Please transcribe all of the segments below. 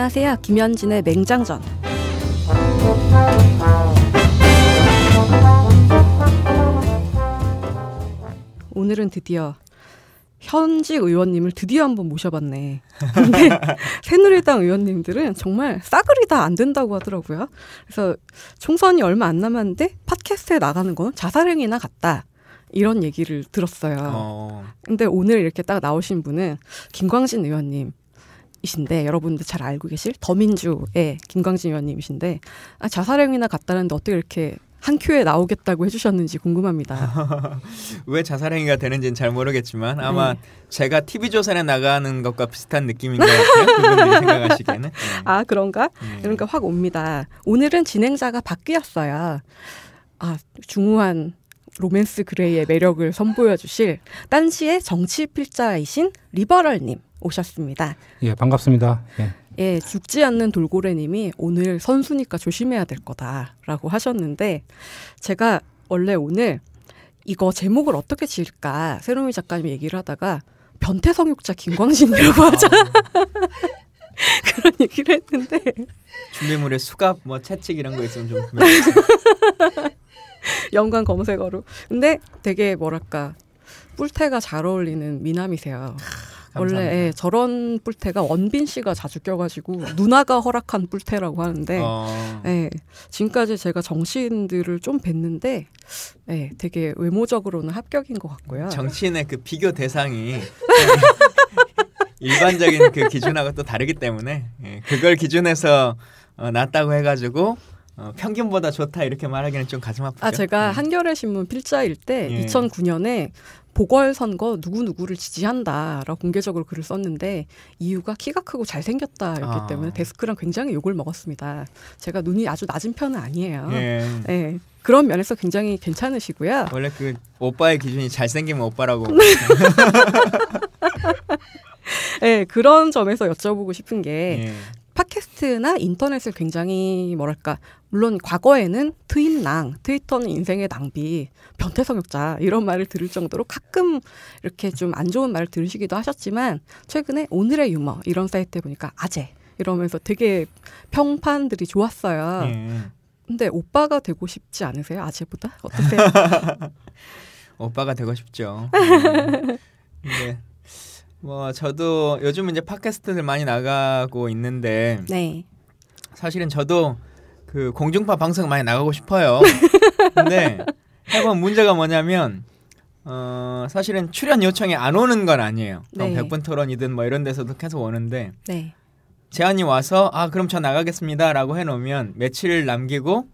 안녕하세요. 김현진의 맹장전. 오늘은 드디어 현직 의원님을 드디어 한번 모셔봤네. 근데 새누리당 의원님들은 정말 싸그리 다 안 된다고 하더라고요. 그래서 총선이 얼마 안 남았는데 팟캐스트에 나가는 건 자살행위나 같다. 이런 얘기를 들었어요. 어. 근데 오늘 이렇게 딱 나오신 분은 김광진 의원님. 이신데 여러분도잘 알고 계실 더민주의 김광진 의원님이신데 아, 자살행위나 갔다는데 어떻게 이렇게 한 큐에 나오겠다고 해주셨는지 궁금합니다. 왜 자살행위가 되는지는 잘 모르겠지만 아마 네. 제가 TV 조선에 나가는 것과 비슷한 느낌인 것 같아요. 생각하시기에는. 네. 아 그런가? 네. 그러니까 확 옵니다. 오늘은 진행자가 바뀌었어요. 아 중후한 로맨스 그레이의 매력을 선보여 주실 딴시의 정치 필자이신 리버럴님. 오셨습니다. 예, 반갑습니다. 예. 예, 죽지 않는 돌고래님이 오늘 선수니까 조심해야 될 거다라고 하셨는데 제가 원래 오늘 이거 제목을 어떻게 지을까 새로미 작가님 얘기를 하다가 변태성욕자 김광진이라고 하자 그런 얘기를 했는데 준비물에 수갑 뭐 채찍 이런 거 있으면 좀 연관 검색어로 근데 되게 뭐랄까 뿔테가 잘 어울리는 미남이세요. 원래 예, 저런 뿔테가 원빈 씨가 자주 껴가지고 누나가 허락한 뿔테라고 하는데 어. 예, 지금까지 제가 정치인들을 좀 뵀는데 예, 되게 외모적으로는 합격인 것 같고요. 정치인의 그 비교 대상이 예, 일반적인 그 기준하고 또 다르기 때문에 예, 그걸 기준해서 어, 낫다고 해가지고 어, 평균보다 좋다 이렇게 말하기는 좀 가슴 아프죠. 아 제가 음. 한겨레 신문 필자일 때 예. 2009년에 보궐선거 누구누구를 지지한다라고 공개적으로 글을 썼는데 이유가 키가 크고 잘생겼다였기 아. 때문에 데스크랑 굉장히 욕을 먹었습니다. 제가 눈이 아주 낮은 편은 아니에요. 예. 예. 그런 면에서 굉장히 괜찮으시고요. 원래 그 오빠의 기준이 잘생기면 오빠라고. 네, 그런 점에서 여쭤보고 싶은 게 예. 팟캐스트나 인터넷을 굉장히 뭐랄까 물론 과거에는 트윗낭, 트위터는 인생의 낭비, 변태성역자 이런 말을 들을 정도로 가끔 이렇게 좀 안 좋은 말을 들으시기도 하셨지만 최근에 오늘의 유머 이런 사이트에 보니까 아재 이러면서 되게 평판들이 좋았어요. 예. 근데 오빠가 되고 싶지 않으세요? 아재보다? 어떠세요? 오빠가 되고 싶죠. 음. 네. 뭐 저도 요즘 이제 팟캐스트들 많이 나가고 있는데 네. 사실은 저도 그 공중파 방송 많이 나가고 싶어요. 근데 해본 문제가 뭐냐면 어, 사실은 출연 요청이 안 오는 건 아니에요. 뭐 네. 백분 토론이든 뭐 이런 데서도 계속 오는데 네. 제안이 와서 아 그럼 저 나가겠습니다라고 해놓으면 며칠 남기고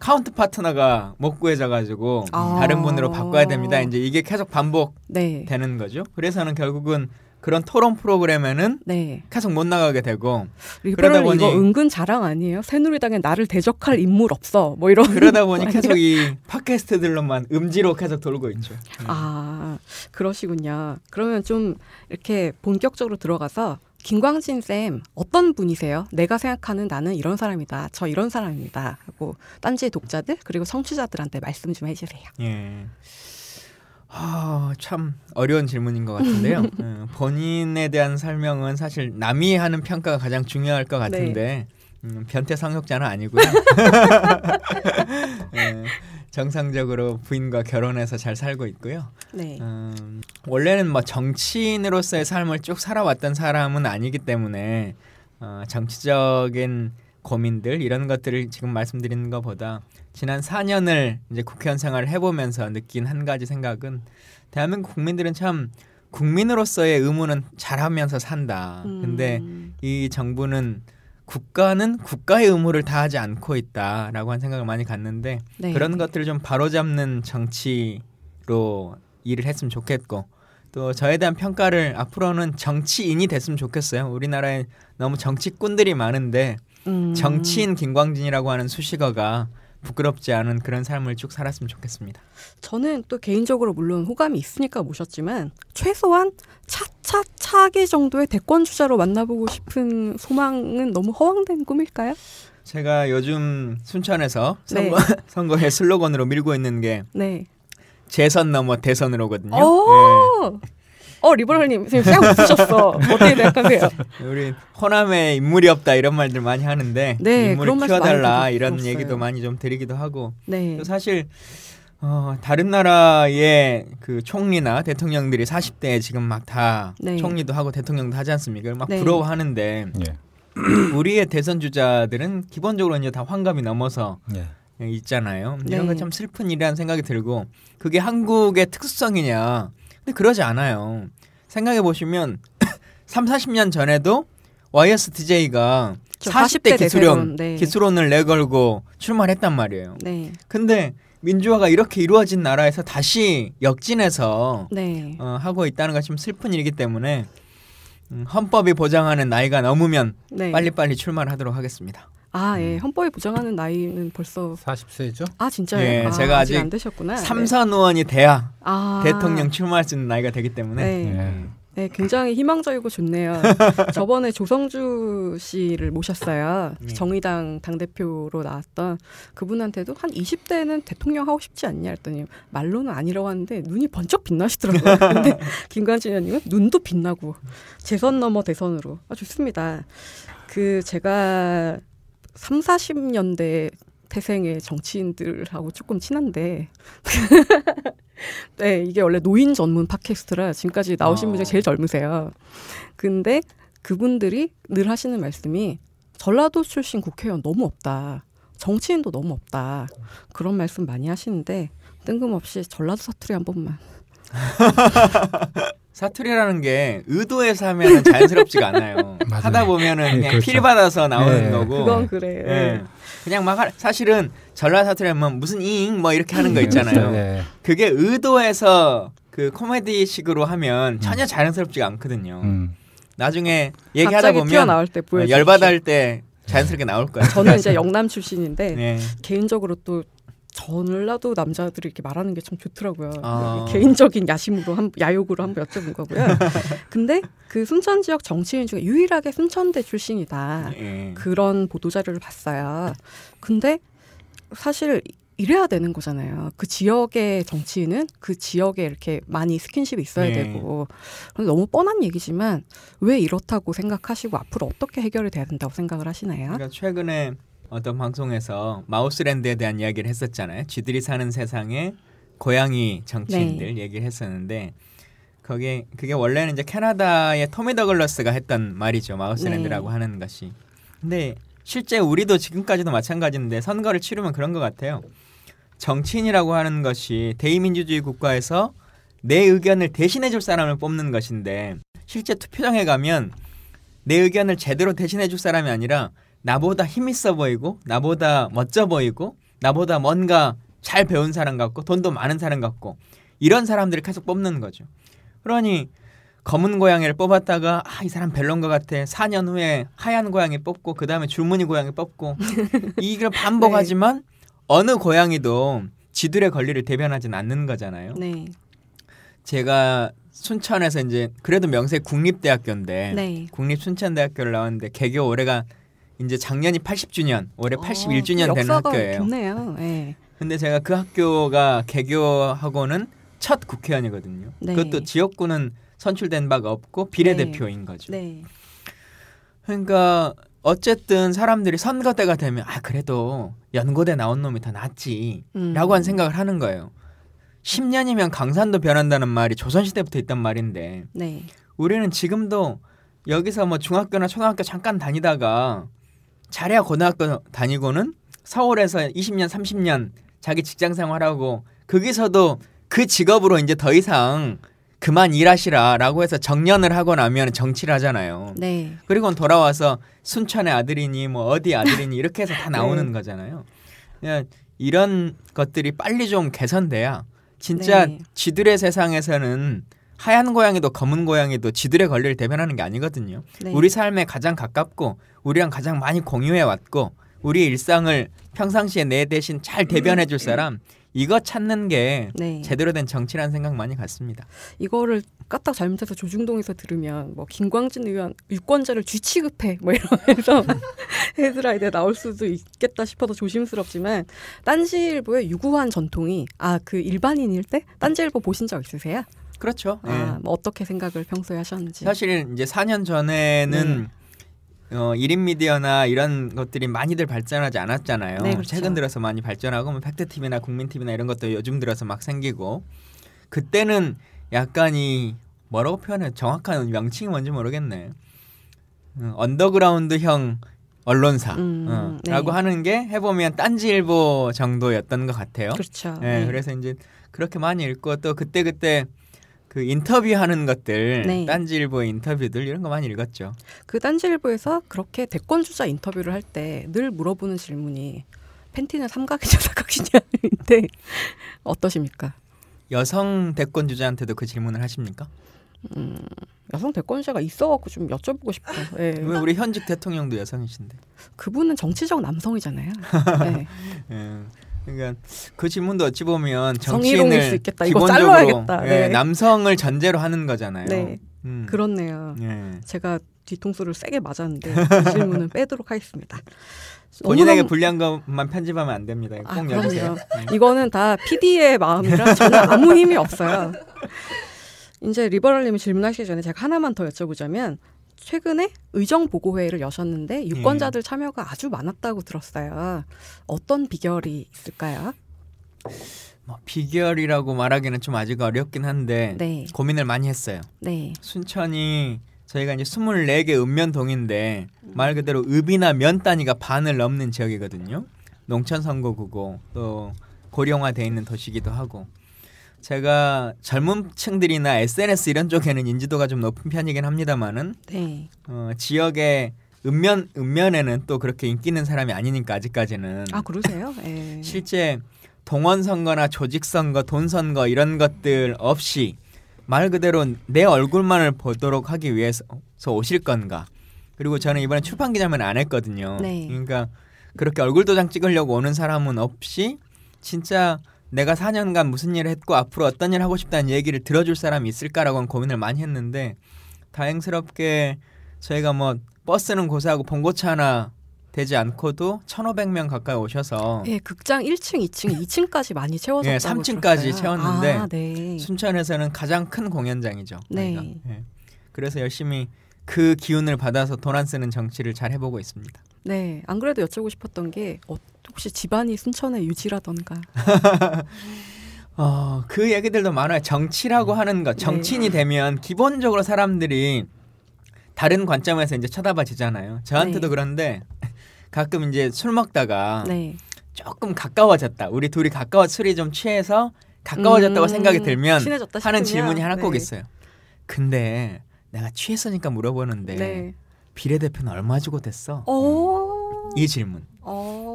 카운트 파트너가 못 구해져가지고 아~ 다른 분으로 바꿔야 됩니다. 이제 이게 계속 반복되는 네. 거죠. 그래서는 결국은 그런 토론 프로그램에는 네. 계속 못 나가게 되고 그러다 보니 이거 은근 자랑 아니에요? 새누리당에 나를 대적할 인물 없어 뭐 이런 그러다 보니 계속 이 팟캐스트들로만 음지로 계속 돌고 있죠. 네. 아 그러시군요. 그러면 좀 이렇게 본격적으로 들어가서 김광진 쌤 어떤 분이세요? 내가 생각하는 나는 이런 사람이다. 저 이런 사람입니다. 하고 딴지 의 독자들 그리고 청취자들한테 말씀 좀 해주세요. 예. 아, 참 어려운 질문인 것 같은데요. 예, 본인에 대한 설명은 사실 남이 하는 평가가 가장 중요할 것 네. 같은데 네. 음, 변태 성욕자는 아니고요. 네, 정상적으로 부인과 결혼해서 잘 살고 있고요. 네. 음, 원래는 뭐 정치인으로서의 삶을 쭉 살아왔던 사람은 아니기 때문에 어, 정치적인 고민들 이런 것들을 지금 말씀드리는 것보다 지난 4년을 이제 국회의원 생활을 해보면서 느낀 한 가지 생각은 대한민국 국민들은 참 국민으로서의 의무는 잘하면서 산다. 음. 근데 이 정부는 국가는 국가의 의무를 다하지 않고 있다라고 한 생각을 많이 갖는데 네. 그런 것들을 좀 바로잡는 정치로 일을 했으면 좋겠고 또 저에 대한 평가를 앞으로는 정치인이 됐으면 좋겠어요. 우리나라에 너무 정치꾼들이 많은데 음. 정치인 김광진이라고 하는 수식어가 부끄럽지 않은 그런 삶을 쭉 살았으면 좋겠습니다. 저는 또 개인적으로 물론 호감이 있으니까 모셨지만 최소한 차차차기 정도의 대권 주자로 만나보고 싶은 소망은 너무 허황된 꿈일까요? 제가 요즘 순천에서 네. 선거, 네. 선거의 슬로건으로 밀고 있는 게 네. 재선 넘어 대선으로거든요. 네. 어 리버럴님 쌤 웃으셨어. 어떻게 생각하세요? 우리 호남에 인물이 없다 이런 말들 많이 하는데 네, 인물을 키워달라 이런 없어요. 얘기도 네. 많이 좀 드리기도 하고 네. 또 사실 어, 다른 나라의 그 총리나 대통령들이 40대에 지금 막다 네. 총리도 하고 대통령도 하지 않습니까? 막 네. 부러워하는데 예. 우리의 대선 주자들은 기본적으로 이제 다 환갑이 넘어서 예. 예 있잖아요. 이런 네. 거참 슬픈 일이라는 생각이 들고 그게 한국의 특수성이냐? 근데 그러지 않아요. 생각해 보시면 3, 40년 전에도 YSTJ가 40대, 40대 기술원 네. 기술원을 내걸고 출마했단 말이에요. 네. 근데 민주화가 이렇게 이루어진 나라에서 다시 역진해서 네. 어, 하고 있다는 것이 좀 슬픈 일이기 때문에 음, 헌법이 보장하는 나이가 넘으면 네. 빨리빨리 출마를 하도록 하겠습니다. 아, 예. 헌법에 음. 보장하는 나이는 벌써 40세죠? 아, 진짜요? 예, 아, 제가 아직, 아직, 안 되셨구나. 네. 삼사 노원이 돼야 아. 대통령 출마할 수 있는 나이가 되기 때문에. 네. 예. 네, 굉장히 희망적이고 좋네요. 저번에 조성주 씨를 모셨어요. 네. 정의당 당대표로 나왔던 그분한테도 한 20대는 대통령 하고 싶지 않냐 했더니 말로는 아니라고 하는데 눈이 번쩍 빛나시더라고요. 근데 김관진 의원님은 눈도 빛나고 재선 넘어 대선으로. 아, 좋습니다. 그 제가 삼 사십 년대 태생의 정치인들하고 조금 친한데 네 이게 원래 노인 전문 팟캐스트라 지금까지 나오신 어. 분 중에 제일 젊으세요. 근데 그분들이 늘 하시는 말씀이 전라도 출신 국회의원 너무 없다. 정치인도 너무 없다. 그런 말씀 많이 하시는데 뜬금없이 전라도 사투리 한 번만. 사투리라는 게 의도해서 하면 자연스럽지가 않아요. 하다 보면은 그냥 그렇죠. 필 받아서 나오는 네. 거고. 그건 그래 네. 예. 그냥 막 하, 사실은 전라 사투리 하면 무슨 이잉 뭐 이렇게 하는 거 음, 있잖아요. 그렇죠. 네. 그게 의도해서 그 코미디식으로 하면 음. 전혀 자연스럽지가 않거든요. 음. 나중에 얘기하다 보면 어, 열받을 때 자연스럽게 나올 거예요. 저는 이제 영남 출신인데 네. 개인적으로 또 전라도 남자들이 이렇게 말하는 게 참 좋더라고요. 아. 개인적인 야심으로 한, 야욕으로 한번 여쭤본 거고요. 근데 그 순천 지역 정치인 중에 유일하게 순천대 출신이다. 예. 그런 보도자료를 봤어요. 근데 사실 이래야 되는 거잖아요. 그 지역의 정치인은 그 지역에 이렇게 많이 스킨십이 있어야 네. 되고. 너무 뻔한 얘기지만 왜 이렇다고 생각하시고 앞으로 어떻게 해결이 돼야 된다고 생각을 하시나요? 그러니까 최근에 어떤 방송에서 마우스랜드에 대한 이야기를 했었잖아요. 쥐들이 사는 세상에 고양이 정치인들 네. 얘기를 했었는데 거기 그게 원래는 이제 캐나다의 토미 더글러스가 했던 말이죠. 마우스랜드라고 네. 하는 것이. 근데 실제 우리도 지금까지도 마찬가지인데 선거를 치르면 그런 것 같아요. 정치인이라고 하는 것이 대의민주주의 국가에서 내 의견을 대신해 줄 사람을 뽑는 것인데 실제 투표장에 가면 내 의견을 제대로 대신해 줄 사람이 아니라 나보다 힘있어 보이고 나보다 멋져 보이고 나보다 뭔가 잘 배운 사람 같고 돈도 많은 사람 같고 이런 사람들을 계속 뽑는 거죠. 그러니 검은 고양이를 뽑았다가 아 이 사람 별론 것 같아. 4년 후에 하얀 고양이 뽑고 그 다음에 줄무늬 고양이 뽑고 이걸 네. 반복하지만 네. 어느 고양이도 지들의 권리를 대변하진 않는 거잖아요. 네. 제가 순천에서 이제 그래도 명색 국립대학교인데 네. 국립 순천대학교를 나왔는데 개교 올해가 이제 작년이 80주년, 올해 어, 아, 81주년 그 되는 학교예요. 깊네요. 네. 예. 근데 제가 그 학교가 개교하고는 첫 국회의원이거든요. 네. 그것도 지역구는 선출된 바가 없고 비례대표인 네. 거죠. 네. 그러니까 어쨌든 사람들이 선거 때가 되면 아 그래도 연고대 나온 놈이 더 낫지라고 한 음. 생각을 하는 거예요. 10년이면 강산도 변한다는 말이 조선시대부터 있단 말인데 네. 우리는 지금도 여기서 뭐 중학교나 초등학교 잠깐 다니다가 잘해야 고등학교 다니고는 서울에서 20년 30년 자기 직장 생활하고 거기서도 그 직업으로 이제 더 이상 그만 일하시라라고 해서 정년을 하고 나면 정치를 하잖아요. 네. 그리고 돌아와서 순천의 아들이니 뭐 어디 아들이니 이렇게 해서 다 네. 나오는 네. 거잖아요. 이런 것들이 빨리 좀 개선돼야 진짜 네. 지들의 세상에서는 하얀 고양이도 검은 고양이도 지들의 권리를 대변하는 게 아니거든요. 네. 우리 삶에 가장 가깝고 우리랑 가장 많이 공유해 왔고 우리 일상을 평상시에 내 대신 잘 음. 대변해 줄 사람 이거 찾는 게 네. 제대로 된 정치라는 생각 많이 갖습니다. 이거를 까딱 잘못해서 조중동에서 들으면 뭐 김광진 의원 유권자를 쥐취급해 뭐 이러면서 헤드라인에 나올 수도 있겠다 싶어서 조심스럽지만 딴지일보의 유구한 전통이 아 그 일반인일 때 딴지일보 보신 적 있으세요? 그렇죠. 아, 네. 뭐 어떻게 생각을 평소에 하셨는지. 사실 이제 4년 전에는 네. 어, 1인 미디어나 이런 것들이 많이들 발전하지 않았잖아요. 네, 그렇죠. 최근 들어서 많이 발전하고 뭐 팩트 TV나 국민 TV나 이런 것도 요즘 들어서 막 생기고 그때는 약간 이 뭐라고 표현해 정확한 명칭이 뭔지 모르겠네. 어, 언더그라운드형 언론사라고 음, 어, 네. 하는 게 해보면 딴지일보 정도였던 것 같아요. 그렇죠. 네, 네. 그래서 이제 그렇게 많이 읽고 또 그때 그때 그 인터뷰하는 것들 네. 딴지일보 인터뷰들 이런 거 많이 읽었죠. 그 딴지일보에서 그렇게 대권 주자 인터뷰를 할 때 늘 물어보는 질문이 팬티는 삼각이냐 사각이냐인데 어떠십니까? 여성 대권 주자한테도 그 질문을 하십니까? 음, 여성 대권자가 있어갖고 좀 여쭤보고 싶어 네. 예. 왜 우리 현직 대통령도 여성이신데? 그분은 정치적 남성이잖아요. 네. 음, 그러니까 그 질문도 어찌 보면 정치인을 기본적으로 예, 네. 예, 남성을 전제로 하는 거잖아요. 네. 음. 그렇네요. 예. 제가 뒤통수를 세게 맞았는데 그 질문은 빼도록 하겠습니다. 본인에게 불리한 것만 편집하면 안 됩니다. 아, 꼭 아, 여세요 네. 이거는 다 PD의 마음이라 저는 아무 힘이 없어요. 이제 리버럴님이 질문하시기 전에 제가 하나만 더 여쭤보자면 최근에 의정보고회를 여셨는데 유권자들 음. 참여가 아주 많았다고 들었어요. 어떤 비결이 있을까요? 뭐 비결이라고 말하기는 좀 아직 어렵긴 한데 네. 고민을 많이 했어요. 네. 순천이 저희가 이제 24개 읍면동인데 음. 말 그대로 읍이나 면 단위가 반을 넘는 지역이거든요. 농촌 선거구고 또 고령화돼 있는 도시기도 하고 제가 젊은 층들이나 SNS 이런 쪽에는 인지도가 좀 높은 편이긴 합니다만은 네. 어, 지역의 읍면 읍면에는 또 그렇게 인기 있는 사람이 아니니까 아직까지는 아 그러세요? 네. 실제 동원 선거나 조직 선거, 돈 선거 이런 것들 없이 말 그대로 내 얼굴만을 보도록 하기 위해서 오실 건가? 그리고 저는 이번에 출판 기자만 안 했거든요. 네. 그러니까 그렇게 얼굴 도장 찍으려고 오는 사람은 없이 진짜 내가 4년간 무슨 일을 했고 앞으로 어떤 일을 하고 싶다는 얘기를 들어줄 사람이 있을까라고는 고민을 많이 했는데 다행스럽게 저희가 뭐 버스는 고사하고 봉고차 하나 되지 않고도 1,500명 가까이 오셔서 예, 극장 1층, 2층, 2층까지 많이 채워졌다고 예, 3층까지 들었어요. 채웠는데 아, 네. 순천에서는 가장 큰 공연장이죠. 네. 예. 그래서 열심히 그 기운을 받아서 돈 안 쓰는 정치를 잘 해보고 있습니다. 네, 안 그래도 여쭤보고 싶었던 게 어, 혹시 집안이 순천의 유지라던가. 어, 그 얘기들도 많아요. 정치라고 음. 하는 것, 네. 정치인이 네. 되면 기본적으로 사람들이 다른 관점에서 이제 쳐다봐지잖아요. 저한테도 네. 그런데 가끔 이제 술 먹다가 네. 조금 가까워졌다. 우리 둘이 가까워 술이 좀 취해서 가까워졌다고 음, 생각이 들면 하는 질문이 하나 꼭 네. 있어요. 근데 내가 취했으니까 물어보는데 네. 비례대표는 얼마 주고 됐어? 이 질문.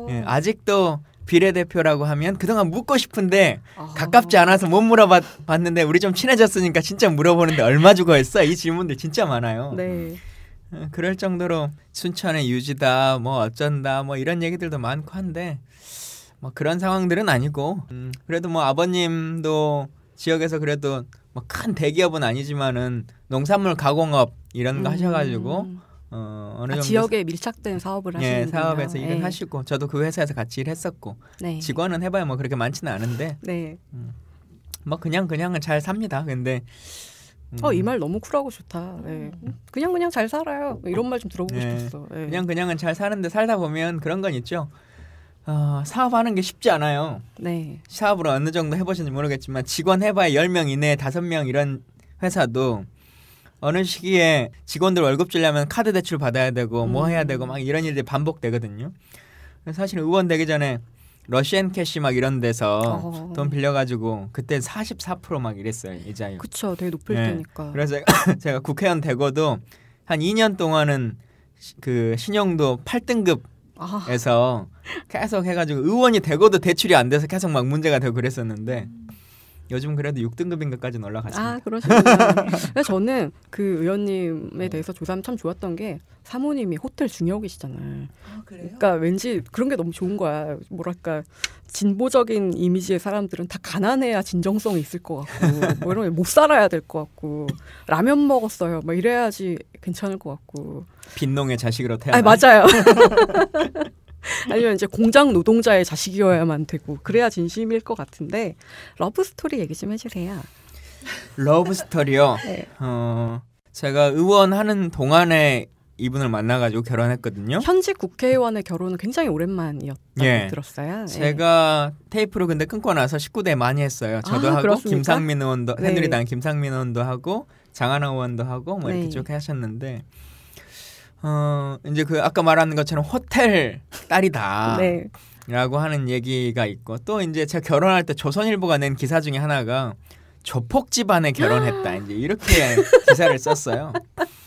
예, 아직도 비례대표라고 하면 그동안 묻고 싶은데 아. 가깝지 않아서 못 물어봤는데 우리 좀 친해졌으니까 진짜 물어보는데 얼마 주고 했어? 이 질문들 진짜 많아요. 네. 예, 그럴 정도로 순천의 유지다 뭐 어쩐다 뭐 이런 얘기들도 많고 한데 뭐 그런 상황들은 아니고 음, 그래도 뭐 아버님도 지역에서 그래도 뭐 큰 대기업은 아니지만은 농산물 가공업 이런 거 음... 하셔가지고 어, 어느 아, 정도 지역에 밀착된 사업을 하시는 예, 사업에서 일을 네. 하시고 저도 그 회사에서 같이 일했었고 네. 직원은 해봐야 뭐 그렇게 많지는 않은데 네. 음, 뭐 그냥 그냥은 잘 삽니다. 근데 어, 음. 어이 말 너무 쿨하고 좋다. 네. 그냥 그냥 잘 살아요. 이런 말 좀 들어보고 네. 싶었어. 네. 그냥 그냥은 잘 사는데 살다 보면 그런 건 있죠. 어, 사업하는 게 쉽지 않아요. 네. 사업으로 어느 정도 해보셨는지 모르겠지만 직원 해봐야 열명 이내에 섯명 이런 회사도 어느 시기에 직원들 월급 주려면 카드 대출 받아야 되고 뭐 음. 해야 되고 막 이런 일들이 반복되거든요. 사실 의원 되기 전에 러시안 캐시 막 이런 데서 어허허. 돈 빌려가지고 그때 44%막 이랬어요 이자율. 그쵸, 되게 높을 네. 때니까. 그래서 제가 국회의원 되고도 한 2년 동안은 시, 그 신용도 8등급에서 아. 계속 해가지고 의원이 되고도 대출이 안 돼서 계속 막 문제가 되고 그랬었는데 음. 요즘 그래도 6등급인가까지는 올라갔습니다. 아그러시구요 저는 그 의원님에 네. 대해서 조사하면 참 좋았던 게 사모님이 호텔 중역이시잖아요. 아, 그러니까 왠지 그런 게 너무 좋은 거야. 뭐랄까 진보적인 이미지의 사람들은 다 가난해야 진정성이 있을 것 같고 뭐 이런 못 살아야 될 것 같고 라면 먹었어요. 막 이래야지 괜찮을 것 같고 빈농의 자식으로 태어나. 아 맞아요. 아니면 이제 공장 노동자의 자식이어야만 되고 그래야 진심일 것 같은데 러브 스토리 얘기 좀 해주세요. 러브 스토리요. 네. 어, 제가 의원하는 동안에 이분을 만나가지고 결혼했거든요. 현직 국회의원의 결혼은 굉장히 오랜만이었다고 예. 들었어요. 예. 제가 예. 테이프로 근데 끊고 나서 19대 많이 했어요. 아, 저도 아, 하고 그렇습니까? 김상민 의원도 네. 새누리당 김상민 의원도 하고 장하나 의원도 하고 뭐 이렇게 네. 쭉 하셨는데 어, 이제 그 아까 말하는 것처럼 호텔 딸이다. 네. 라고 하는 얘기가 있고 또 이제 제가 결혼할 때 조선일보가 낸 기사 중에 하나가 조폭 집안에 결혼했다. 아. 이제 이렇게 기사를 썼어요.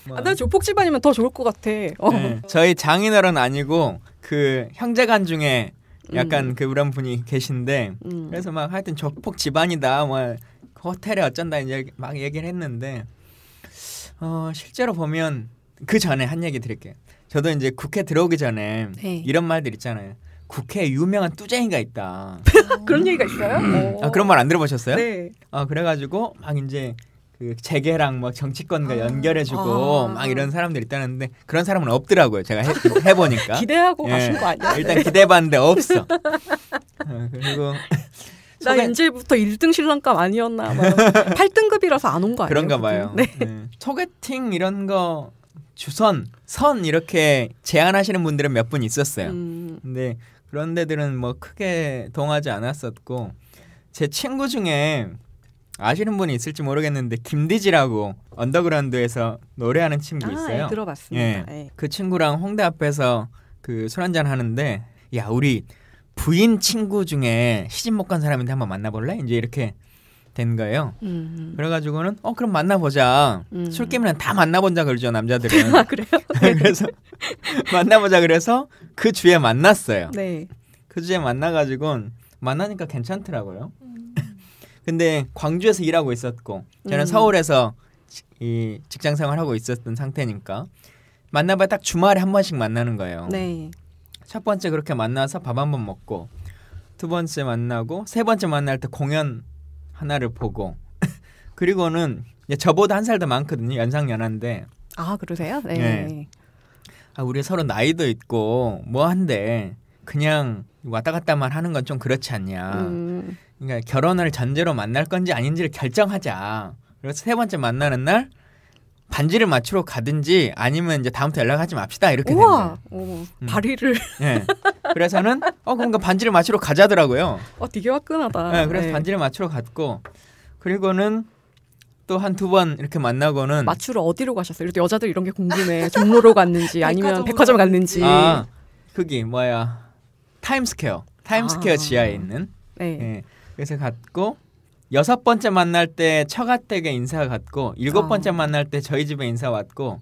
뭐. 아, 나 조폭 집안이면 더 좋을 것 같아. 어. 네, 저희 장인어른 아니고 그 형제간 중에 약간 음. 그런 분이 계신데 음. 그래서 막 하여튼 조폭 집안이다. 뭐 호텔에 어쩐다 이제 막 얘기를 했는데 어, 실제로 보면 그 전에 한 얘기 드릴게요. 저도 이제 국회 들어오기 전에 네. 이런 말들 있잖아요. 국회에 유명한 뚜쟁이가 있다. 그런 얘기가 있어요? 음. 아, 그런 말 안 들어보셨어요? 네. 아, 그래가지고 막 이제 그 재계랑 막 정치권과 아, 연결해주고 아. 막 이런 사람들 있다는데 그런 사람은 없더라고요. 제가 해, 보니까 기대하고 예. 가신 거 아니야? 일단 기대봤는데 없어. 아, 그리고 나 소개... 이제부터 1등 신랑감 아니었나 8등급이라서 안 온 거 아니에요? 그런가 봐요. 네. 네. 소개팅 이런 거 주선, 선 이렇게 제안하시는 분들은 몇 분 있었어요. 음. 근데 그런 데들은 뭐 크게 동하지 않았었고 제 친구 중에 아시는 분이 있을지 모르겠는데 김디지라고 언더그라운드에서 노래하는 친구 아, 있어요. 아, 들어봤습니다. 예. 예. 그 친구랑 홍대 앞에서 그 술 한잔 하는데 야 우리 부인 친구 중에 시집 못 간 사람인데 한번 만나볼래? 이제 이렇게 된 거예요. 음. 그래가지고는 어 그럼 만나보자. 음. 술 게임은 다 만나보자 그러죠 남자들은. 아 그래요? 네, 그래서 만나보자 그래서 그 주에 만났어요. 네. 그 주에 만나가지고 만나니까 괜찮더라고요. 음. 근데 광주에서 일하고 있었고 저는 음. 서울에서 이 직장 생활하고 있었던 상태니까 만나봐 딱 주말에 한 번씩 만나는 거예요. 네. 첫 번째 그렇게 만나서 밥 한 번 먹고 두 번째 만나고 세 번째 만날 때 공연 하나를 보고 그리고는 저보다 한 살 더 많거든요. 연상 연한데아 그러세요? 네. 네. 아 우리 서로 나이도 있고 뭐한데 그냥 왔다 갔다만 하는 건 좀 그렇지 않냐. 음. 그러니까 결혼을 전제로 만날 건지 아닌지를 결정하자. 그래서 세 번째 만나는 날 반지를 맞추러 가든지 아니면 이제 다음부터 연락하지 맙시다 이렇게 우와, 되는 오, 발의를 음. 네. 그래서는 어 그러니까 반지를 맞추러 가자더라고요 어 되게 화끈하다 네, 그래서 네. 반지를 맞추러 갔고 그리고는 또 한 두 번 이렇게 만나고는 맞추러 어디로 가셨어요? 이렇게 여자들 이런 게 궁금해 종로로 갔는지 아니면 백화점 갔는지 아 그게 뭐야 타임스퀘어 타임스퀘어 아. 지하에 있는 네. 네. 그래서 갔고 여섯 번째 만날 때 처가댁에 인사 갔고 일곱 어. 번째 어. 만날 때 저희 집에 인사 왔고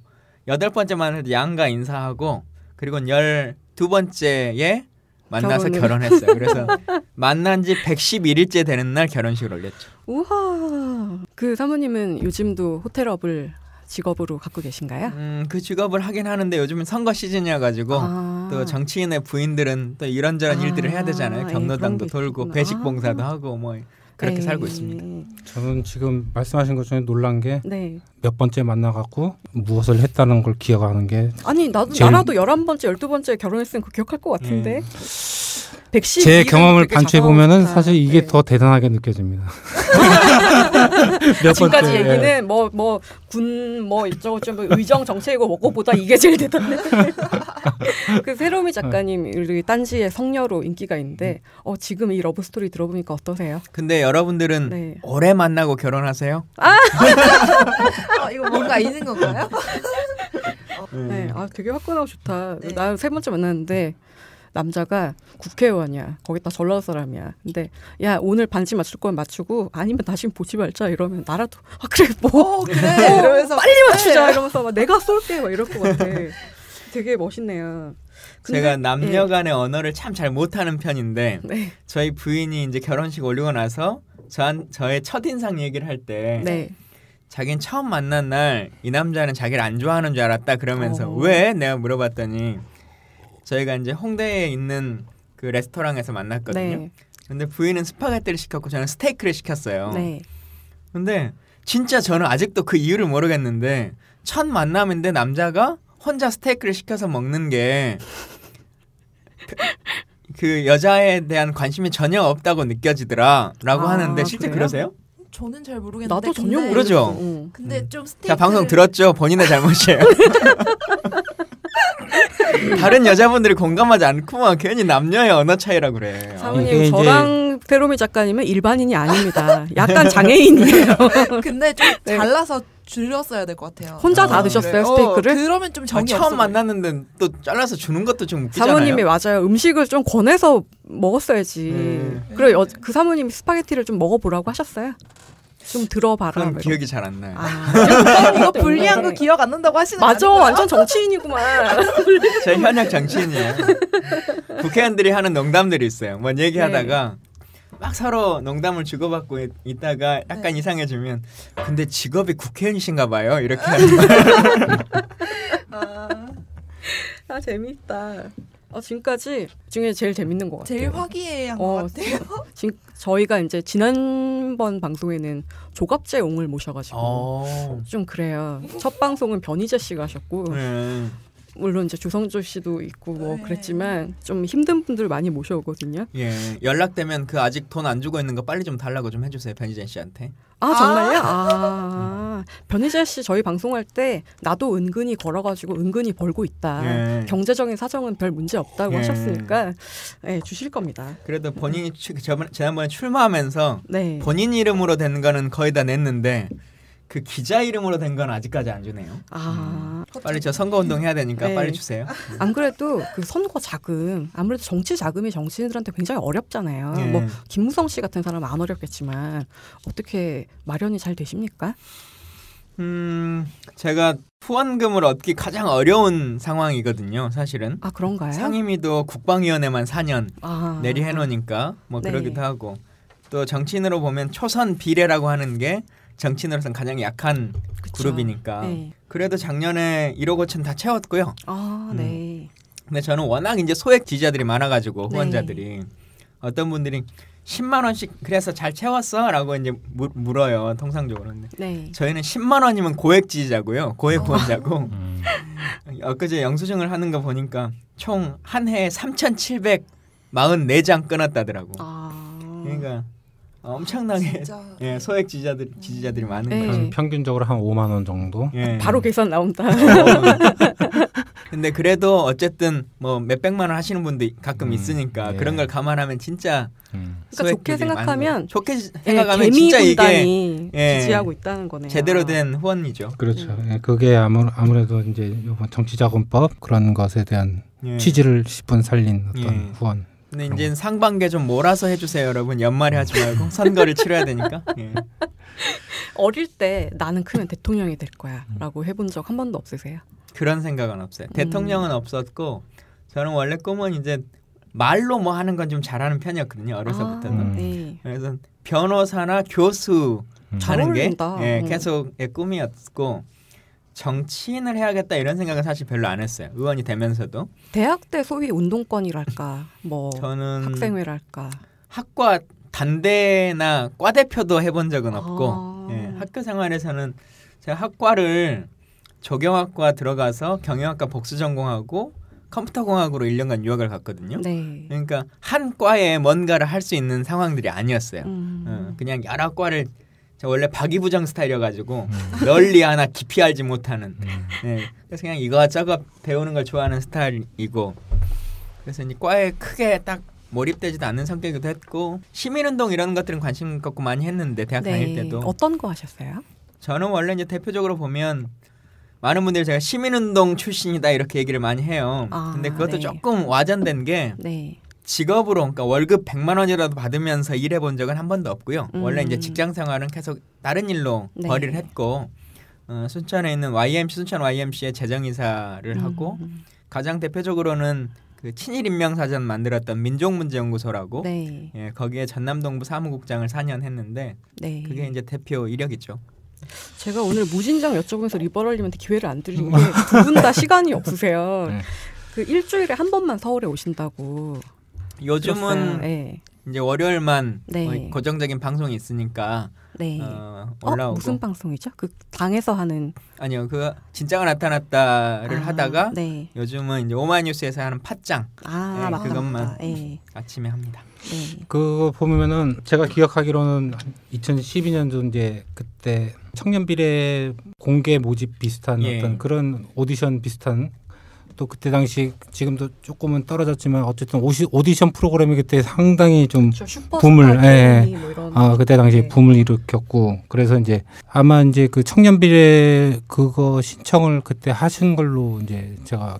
여덟 번째 만날 때 양가 인사하고 그리고 열 두 번째에 만나서 결혼을. 결혼했어요. 그래서 만난 지 111일째 되는 날 결혼식을 올렸죠. 우와. 그 사모님은 요즘도 호텔업을 직업으로 갖고 계신가요? 음, 그 직업을 하긴 하는데 요즘은 선거 시즌이어 가지고 아. 또 정치인의 부인들은 또 이런저런 아. 일들을 해야 되잖아요. 예, 경로당도 돌고 배식 봉사도 아. 하고 뭐 그렇게 에이. 네. 살고 있습니다. 저는 지금 말씀하신 것 중에 놀란 게몇 네. 번째 만나갖고 무엇을 했다는 걸 기억하는 게 아니 나도 제일... 나라도 열한 번째 열두 번째 결혼했으면 그 기억할 것 같은데. 음. 제 경험을 반추해 보면은 사실 이게 네. 더 대단하게 느껴집니다. 지금까지 예. 얘기는 뭐 뭐 군뭐 뭐, 뭐, 뭐 이쪽 좀 의정 정책이고 뭐고보다 이게 제일 대단해. 그 세로미 작가님 우리 딴지의 성녀로 인기가 있는데 어 지금 이 러브 스토리 들어보니까 어떠세요? 근데 여러분들은 네. 오래 만나고 결혼하세요? 아 어, 이거 뭔가 있는 건가요? 네, 아 되게 화끈하고 좋다. 네. 나세 번째 만났는데 남자가 국회의원이야. 거기다 전라도 사람이야. 근데 야 오늘 반지 맞출 건 맞추고 아니면 다시 보지 말자 이러면 나라도 아 그래 뭐 오, 어, 그래 어, 이러면서 빨리 맞추자 이러면서 막 내가 쏠게 막 이럴 것 같아. 되게 멋있네요. 제가 남녀간의 네. 언어를 참 잘 못하는 편인데 네. 저희 부인이 이제 결혼식 올리고 나서 저한 저의 첫 인상 얘기를 할때 네. 자긴 처음 만난 날 이 남자는 자기를 안 좋아하는 줄 알았다 그러면서 오. 어. 왜 내가 물어봤더니 저희가 이제 홍대에 있는 그 레스토랑에서 만났거든요. 네. 근데 부인은 스파게티를 시켰고 저는 스테이크를 시켰어요. 네. 근데 진짜 저는 아직도 그 이유를 모르겠는데 첫 만남인데 남자가 혼자 스테이크를 시켜서 먹는 게 그 여자에 대한 관심이 전혀 없다고 느껴지더라라고 아, 하는데 실제 그래요? 그러세요? 저는 잘 모르겠는데 나도 전혀 모르죠. 근데 음. 좀 스테이크 자 방송 들었죠? 본인의 잘못이에요. 다른 여자분들이 공감하지 않고만 괜히 남녀의 언어 차이라 그래. 사모님 저랑 이제... 페로미 작가님은 일반인이 아닙니다. 약간 장애인이에요. 근데 좀 네. 잘라서 줄였어야 될 것 같아요. 혼자 아, 어, 다 드셨어요 그래. 스테이크를? 어, 그러면 좀 아, 정이 아, 처음 없어, 만났는데 또 잘라서 주는 것도 좀 웃기잖아요. 사모님이 맞아요. 음식을 좀 권해서 먹었어야지. 음. 그리고 그 사모님이 스파게티를 좀 먹어보라고 하셨어요. 좀 들어봐라. 기억이 잘 안 나요. 아, 이거 아, 불리한 거 기억 안 난다고 하시는 맞아, 완전 정치인이구만. 제 현역 정치인이에요. 국회의원들이 하는 농담들이 있어요. 뭔 얘기하다가 네. 막 서로 농담을 주고받고 있다가 약간 네. 이상해지면 근데 직업이 국회의원이신가 봐요. 이렇게 하는 아, 아 재밌다. 어, 지금까지 그 중에 제일 재밌는 것 같아요. 제일 화기애애한 어, 것 같아요. 지, 저희가 이제 지난번 방송에는 조갑재 옹을 모셔가지고 어. 좀 그래요. 첫 방송은 변희재 씨가 하셨고 네. 물론 이제 조성조 씨도 있고 뭐 네. 그랬지만 좀 힘든 분들 많이 모셔오거든요. 예. 연락되면 그 아직 돈 안 주고 있는 거 빨리 좀 달라고 좀 해주세요 변희재 씨한테. 아 정말요? 아. 아, 변희재 씨 저희 방송할 때 나도 은근히 걸어가지고 은근히 벌고 있다. 예. 경제적인 사정은 별 문제 없다고 예. 하셨으니까 예, 주실 겁니다. 그래도 본인이 음. 지난번에 출마하면서 네. 본인 이름으로 된 거는 거의 다 냈는데 그 기자 이름으로 된 건 아직까지 안 주네요. 아 음. 빨리 저 선거 운동 해야 되니까 네. 빨리 주세요. 안 그래도 그 선거 자금 아무래도 정치 자금이 정치인들한테 굉장히 어렵잖아요. 네. 뭐 김무성 씨 같은 사람은 안 어렵겠지만 어떻게 마련이 잘 되십니까? 음 제가 후원금을 얻기 가장 어려운 상황이거든요. 사실은. 아 그런가요? 상임위도 국방위원회만 4년 아. 내리해놓으니까 뭐 네. 그러기도 하고 또 정치인으로 보면 초선 비례라고 하는 게 정치인으로서는 가장 약한 그쵸. 그룹이니까 네. 그래도 작년에 1억 5천 다 채웠고요. 아 음. 네. 근데 저는 워낙 이제 소액 지자들이 많아가지고 네. 후원자들이 네. 어떤 분들이 10만 원씩 그래서 잘 채웠어라고 이제 물, 물어요 통상적으로. 네. 저희는 10만 원이면 고액 지지자고요, 고액 어. 후원자고. 음. 엊그제 영수증을 하는 거 보니까 총 한 해에 3,744장 끊었다더라고. 아. 그러니까 어, 엄청나게 아, 예, 소액 지지자들 지지자들이 많은 네. 거죠. 평균적으로 한 5만 원 정도. 예. 아, 바로 계산 나온다. 근데 그래도 어쨌든 뭐 몇백만 원 하시는 분도 가끔 음, 있으니까 예. 그런 걸 감안하면 진짜 음. 그러니까 좋게 생각하면 좋게 예, 생각하면 예, 진짜 이게 예, 지지하고 있다는 거네요. 제대로 된 후원이죠. 그렇죠. 음. 예, 그게 아무 아무래도 이제 이번 정치자금법 그런 것에 대한 예. 취지를 10분 살린 어떤 후원. 근데 이제 상반기 에좀 몰아서 해주세요, 여러분. 연말에 하지 말고 선거를 치러야 되니까. 예. 어릴 때 나는 크면 대통령이 될 거야라고 해본 적 한 번도 없으세요? 그런 생각은 없어요. 음. 대통령은 없었고 저는 원래 꿈은 이제 말로 뭐 하는 건 좀 잘하는 편이었거든요 어려서부터는. 아, 네. 그래서 변호사나 교수 음. 하는 게 예, 어. 계속 의 꿈이었고 정치인을 해야겠다 이런 생각은 사실 별로 안 했어요. 의원이 되면서도 대학 때 소위 운동권이랄까, 뭐 저는 학생회랄까, 학과 단대나 과 대표도 해본 적은 없고 아. 예, 학교 생활에서는 제가 학과를 조경학과 들어가서 경영학과 복수 전공하고 컴퓨터공학으로 1년간 유학을 갔거든요. 네. 그러니까 한 과에 뭔가를 할 수 있는 상황들이 아니었어요. 음. 어, 그냥 여러 과를 제가 원래 박이부장 스타일이어가지고 음. 널리 하나 깊이 알지 못하는. 음. 네. 그래서 그냥 이거저거 배우는 걸 좋아하는 스타일이고 그래서 이제 과에 크게 딱 몰입되지도 않는 성격이기도 했고 시민운동 이런 것들은 관심 갖고 많이 했는데 대학 네. 다닐 때도 어떤 거 하셨어요? 저는 원래 이제 대표적으로 보면 많은 분들이 제가 시민운동 출신이다 이렇게 얘기를 많이 해요. 아, 근데 그것도 네. 조금 와전된 게 네. 직업으로 그러니까 월급 100만 원이라도 받으면서 일해 본 적은 한 번도 없고요. 음. 원래 이제 직장 생활은 계속 다른 일로 네. 거리이를 했고 어, 순천에 있는 YMC 순천 YMC의 재정 이사를 음. 하고 가장 대표적으로는 그 친일 인명 사전 만들었던 민족문제연구소라고 네. 예, 거기에 전남동부 사무국장을 4년 했는데 네. 그게 이제 대표 이력이죠. 제가 오늘 무진장 여쭤보면서 리버럴님한테 기회를 안 드린 게두분 다 시간이 없으세요. 네. 그 일주일에 한 번만 서울에 오신다고 요즘은 네. 이제 월요일만 네. 고정적인 방송이 있으니까 네. 어, 어 올라오고 어, 무슨 방송이죠? 그 당에서 하는 아니요 그 진짜가 나타났다를 아, 하다가 네. 요즘은 이제 오마이뉴스에서 하는 팟짱 아, 네, 그것만 네. 아침에 합니다. 네. 그거 보면은 제가 기억하기로는 2012년도 이제 그때 청년 비례 공개 모집 비슷한 예. 어떤 그런 오디션 비슷한 또 그때 당시 지금도 조금은 떨어졌지만 어쨌든 오시, 오디션 프로그램이 그때 상당히 좀 그렇죠. 붐을 예, 예. 뭐아 그때 당시 네. 붐을 일으켰고 그래서 이제 아마 이제 그 청년 비례 그거 신청을 그때 하신 걸로 이제 제가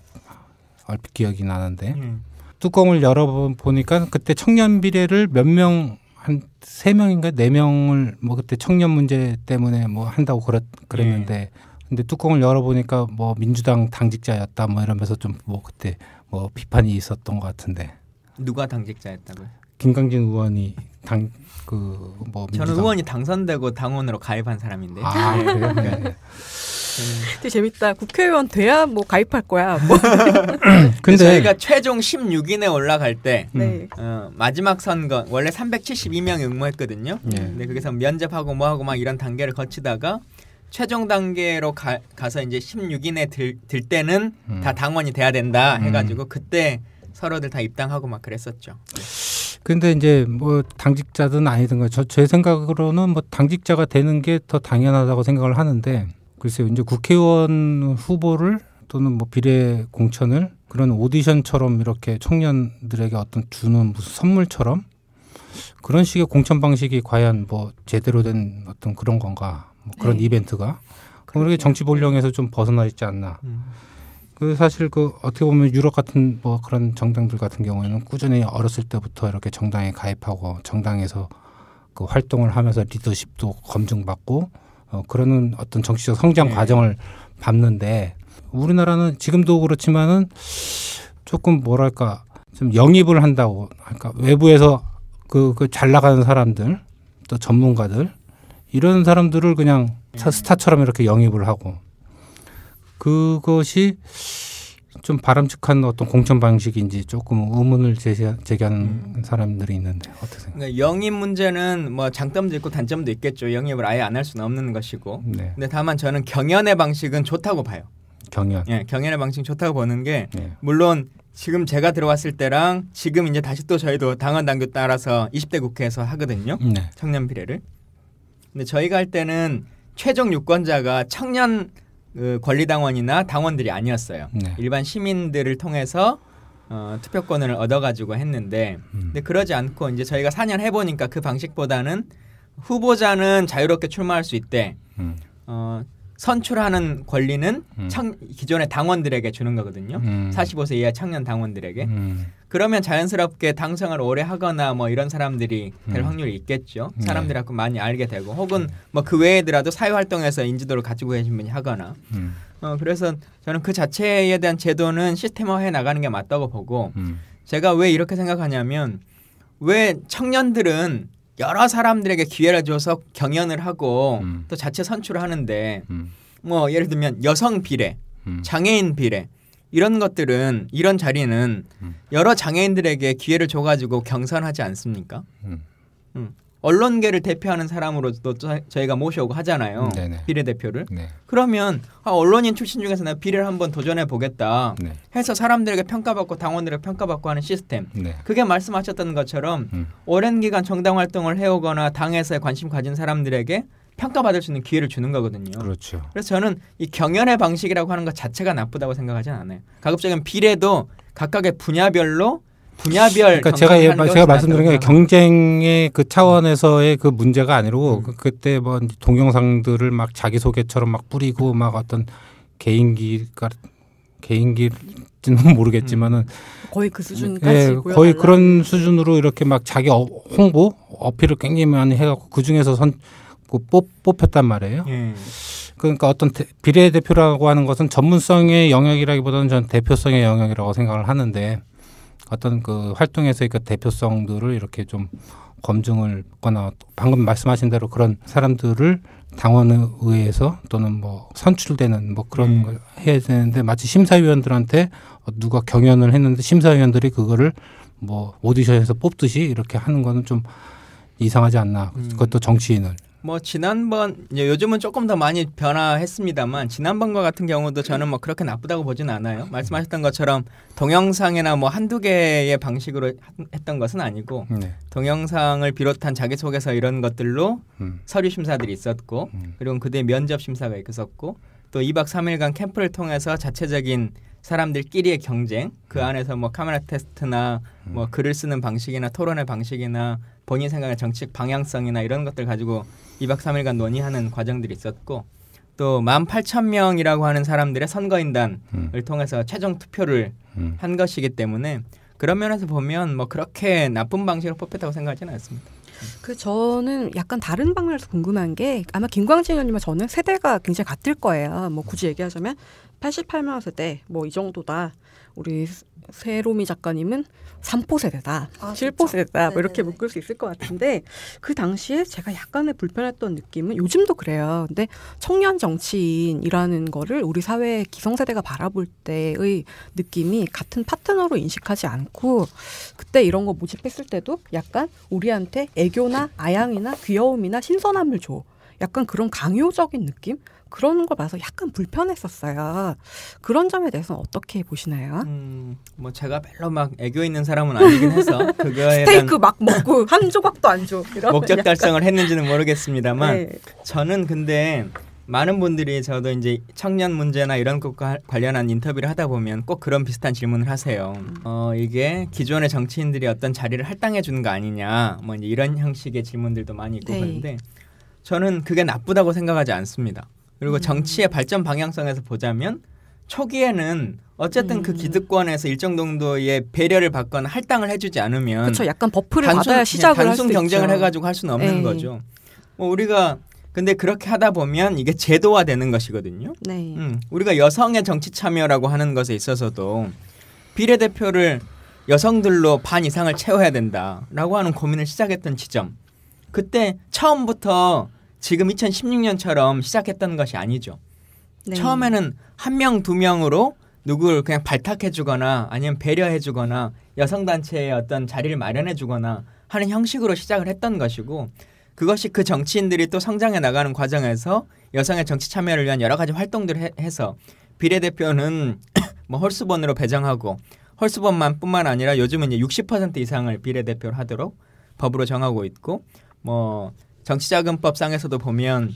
얼핏 기억이 나는데 음. 뚜껑을 열어 보니까 그때 청년 비례를 몇 명 한 세 명인가 네 명을 뭐 그때 청년 문제 때문에 뭐 한다고 그랬, 그랬는데 네. 근데 뚜껑을 열어보니까 뭐 민주당 당직자였다 뭐 이러면서 좀 뭐 그때 뭐 비판이 있었던 것 같은데 누가 당직자였다고요? 김강진 의원이 당 그뭐 저는 의원이 당선되고 당원으로 가입한 사람인데. 아, 그래요? 네. 되게 네. 재밌다. 국회의원 돼야 뭐 가입할 거야. 뭐. 근데 저희가 최종 16인에 올라갈 때 음. 네. 어, 마지막 선거 원래 372명이 응모했거든요. 네. 근데 거기서 면접하고 뭐하고 막 이런 단계를 거치다가 최종 단계로 가, 서 이제 16인에 들, 들 때는 음. 다 당원이 돼야 된다 음. 해가지고 음. 그때 서로들 다 입당하고 막 그랬었죠. 근데 이제 뭐 당직자든 아니든 저제 생각으로는 뭐 당직자가 되는 게 더 당연하다고 생각을 하는데 글쎄요 이제 국회의원 후보를 또는 뭐 비례 공천을 그런 오디션처럼 이렇게 청년들에게 어떤 주는 무슨 선물처럼 그런 식의 공천 방식이 과연 뭐 제대로 된 어떤 그런 건가 뭐 그런 네. 이벤트가 그렇게 그렇죠. 정치 본령에서 좀 벗어나 있지 않나. 음. 그 사실 그 어떻게 보면 유럽 같은 뭐 그런 정당들 같은 경우에는 꾸준히 어렸을 때부터 이렇게 정당에 가입하고 정당에서 그 활동을 하면서 리더십도 검증받고 어 그러는 어떤 정치적 성장 네. 과정을 밟는데 우리나라는 지금도 그렇지만은 조금 뭐랄까 좀 영입을 한다고 니까 외부에서 그, 그잘 나가는 사람들 또 전문가들 이런 사람들을 그냥 네. 스타처럼 이렇게 영입을 하고 그것이 좀 바람직한 어떤 공천 방식인지 조금 의문을 제시, 제기하는 음. 사람들이 있는데 어떠세요? 그러니까 영입 문제는 뭐 장점도 있고 단점도 있겠죠. 영입을 아예 안 할 수는 없는 것이고. 네. 근데 다만 저는 경연의 방식은 좋다고 봐요. 경연. 예, 경연의 방식 좋다고 보는 게 네. 물론 지금 제가 들어왔을 때랑 지금 이제 다시 또 저희도 당원 당규 따라서 20대 국회에서 하거든요. 네. 청년 비례를. 근데 저희가 할 때는 최종 유권자가 청년 그 권리당원이나 당원들이 아니었어요. 네. 일반 시민들을 통해서 어, 투표권을 얻어가지고 했는데, 음. 근데 그러지 않고 이제 저희가 4년 해보니까 그 방식보다는 후보자는 자유롭게 출마할 수 있대. 음. 어, 선출하는 권리는 음. 청, 기존의 당원들에게 주는 거거든요. 음. 45세 이하 청년 당원들에게. 음. 그러면 자연스럽게 당선을 오래 하거나 뭐 이런 사람들이 될 음. 확률이 있겠죠. 네. 사람들하고 네. 많이 알게 되고 혹은 뭐 그 외에더라도 사회 활동에서 인지도를 가지고 계신 분이 하거나. 음. 어 그래서 저는 그 자체에 대한 제도는 시스템화해 나가는 게 맞다고 보고 음. 제가 왜 이렇게 생각하냐면 왜 청년들은 여러 사람들에게 기회를 줘서 경연을 하고 음. 또 자체 선출을 하는데 음. 뭐 예를 들면 여성 비례, 음. 장애인 비례 이런 것들은 이런 자리는 음. 여러 장애인들에게 기회를 줘가지고 경선하지 않습니까? 음. 음. 언론계를 대표하는 사람으로도 저희가 모셔오고 하잖아요. 네네. 비례대표를. 네. 그러면 아, 언론인 출신 중에서 내가 비례를 한번 도전해 보겠다 네. 해서 사람들에게 평가받고 당원들에게 평가받고 하는 시스템. 네. 그게 말씀하셨던 것처럼 음. 오랜 기간 정당 활동을 해오거나 당에서의 관심 가진 사람들에게 평가받을 수 있는 기회를 주는 거거든요. 그렇죠. 그래서 저는 이 경연의 방식이라고 하는 것 자체가 나쁘다고 생각하지는 않아요. 가급적이면 비례도 각각의 분야별로 분야별 그러니까 제가 예, 제가 말씀드린 게 경쟁의 그 차원에서의 그 문제가 아니고 음. 그때 뭐 동영상들을 막 자기 소개처럼 막 뿌리고 막 어떤 개인기가 그러니까 개인기지는 모르겠지만은 음. 거의 그 수준까지 예, 네, 거의 그런 수준으로 이렇게 막 자기 어, 홍보 어필을 굉장히 많이 해갖고 그 중에서 선 그 뽑, 뽑혔단 말이에요. 예. 그러니까 어떤 대, 비례 대표라고 하는 것은 전문성의 영역이라기보다는 전 대표성의 영역이라고 생각을 하는데 어떤 그 활동에서의 그 대표성들을 이렇게 좀 검증을 거나 방금 말씀하신 대로 그런 사람들을 당원에의해서 또는 뭐 선출되는 뭐 그런 음. 걸 해야 되는데 마치 심사위원들한테 누가 경연을 했는데 심사위원들이 그거를 뭐 오디션에서 뽑듯이 이렇게 하는 거는 좀 이상하지 않나. 음. 그것도 정치인을. 뭐 지난번 예, 요즘은 조금 더 많이 변화했습니다만 지난번과 같은 경우도 저는 뭐 그렇게 나쁘다고 보진 않아요. 말씀하셨던 것처럼 동영상이나 뭐 한두 개의 방식으로 했던 것은 아니고 네. 동영상을 비롯한 자기소개서 이런 것들로 음. 서류 심사들이 있었고 음. 그리고 그뒤에 면접 심사가 있었고 또 2박 3일간 캠프를 통해서 자체적인 사람들끼리의 경쟁 그 음. 안에서 뭐 카메라 테스트나 음. 뭐 글을 쓰는 방식이나 토론의 방식이나 본인 생각의 정책 방향성이나 이런 것들 가지고 2박 3일간 논의하는 과정들이 있었고 또 18,000명이라고 하는 사람들의 선거인단을 음. 통해서 최종 투표를 음. 한 것이기 때문에 그런 면에서 보면 뭐 그렇게 나쁜 방식으로 뽑혔다고 생각하지는 않습니다. 그 저는 약간 다른 방면에서 궁금한 게 아마 김광진 의원님과 저는 세대가 굉장히 같을 거예요. 뭐 굳이 얘기하자면 88만 세대 뭐 이 정도다. 우리 새로미 작가님은 삼포 세대다, 아, 칠포 세대다, 뭐 이렇게 묶을 수 있을 것 같은데 그 당시에 제가 약간의 불편했던 느낌은 요즘도 그래요. 근데 청년 정치인이라는 거를 우리 사회 의 기성세대가 바라볼 때의 느낌이 같은 파트너로 인식하지 않고 그때 이런 거 모집했을 때도 약간 우리한테 애교나 아양이나 귀여움이나 신선함을 줘. 약간 그런 강요적인 느낌? 그런 걸 봐서 약간 불편했었어요. 그런 점에 대해서 어떻게 보시나요? 음, 뭐 제가 별로 막 애교 있는 사람은 아니긴 해서 그거에 스테이크 막 먹고 한 조각도 안 줘. 목적 달성을 했는지는 모르겠습니다만 네. 저는 근데 많은 분들이 저도 이제 청년 문제나 이런 것과 관련한 인터뷰를 하다 보면 꼭 그런 비슷한 질문을 하세요. 음. 어, 이게 기존의 정치인들이 어떤 자리를 할당해 주는 거 아니냐, 뭐 이제 이런 형식의 질문들도 많이 있고 네. 그런데 저는 그게 나쁘다고 생각하지 않습니다. 그리고 음. 정치의 발전 방향성에서 보자면 초기에는 어쨌든 그 음. 그 기득권에서 일정 정도의 배려를 받거나 할당을 해주지 않으면 그렇죠. 약간 버프를 단순, 받아야 시작을 네, 단순 경쟁을 있죠. 해가지고 할 수는 없는 에이. 네. 거죠. 뭐 우리가 근데 그렇게 하다 보면 이게 제도화되는 것이거든요. 네. 음, 우리가 여성의 정치 참여라고 하는 것에 있어서도 비례대표를 여성들로 반 이상을 채워야 된다라고 하는 고민을 시작했던 지점. 그때 처음부터 지금 2016년처럼 시작했던 것이 아니죠. 네. 처음에는 한 명, 두 명으로 누구를 그냥 발탁해주거나 아니면 배려해주거나 여성단체의 어떤 자리를 마련해주거나 하는 형식으로 시작을 했던 것이고 그것이 그 정치인들이 또 성장해 나가는 과정에서 여성의 정치 참여를 위한 여러 가지 활동들을 해, 서 비례대표는 뭐 헐수번으로 배정하고 헐수번만 뿐만 아니라 요즘은 이제 60% 이상을 비례대표를 하도록 법으로 정하고 있고 뭐 정치자금법상에서도 보면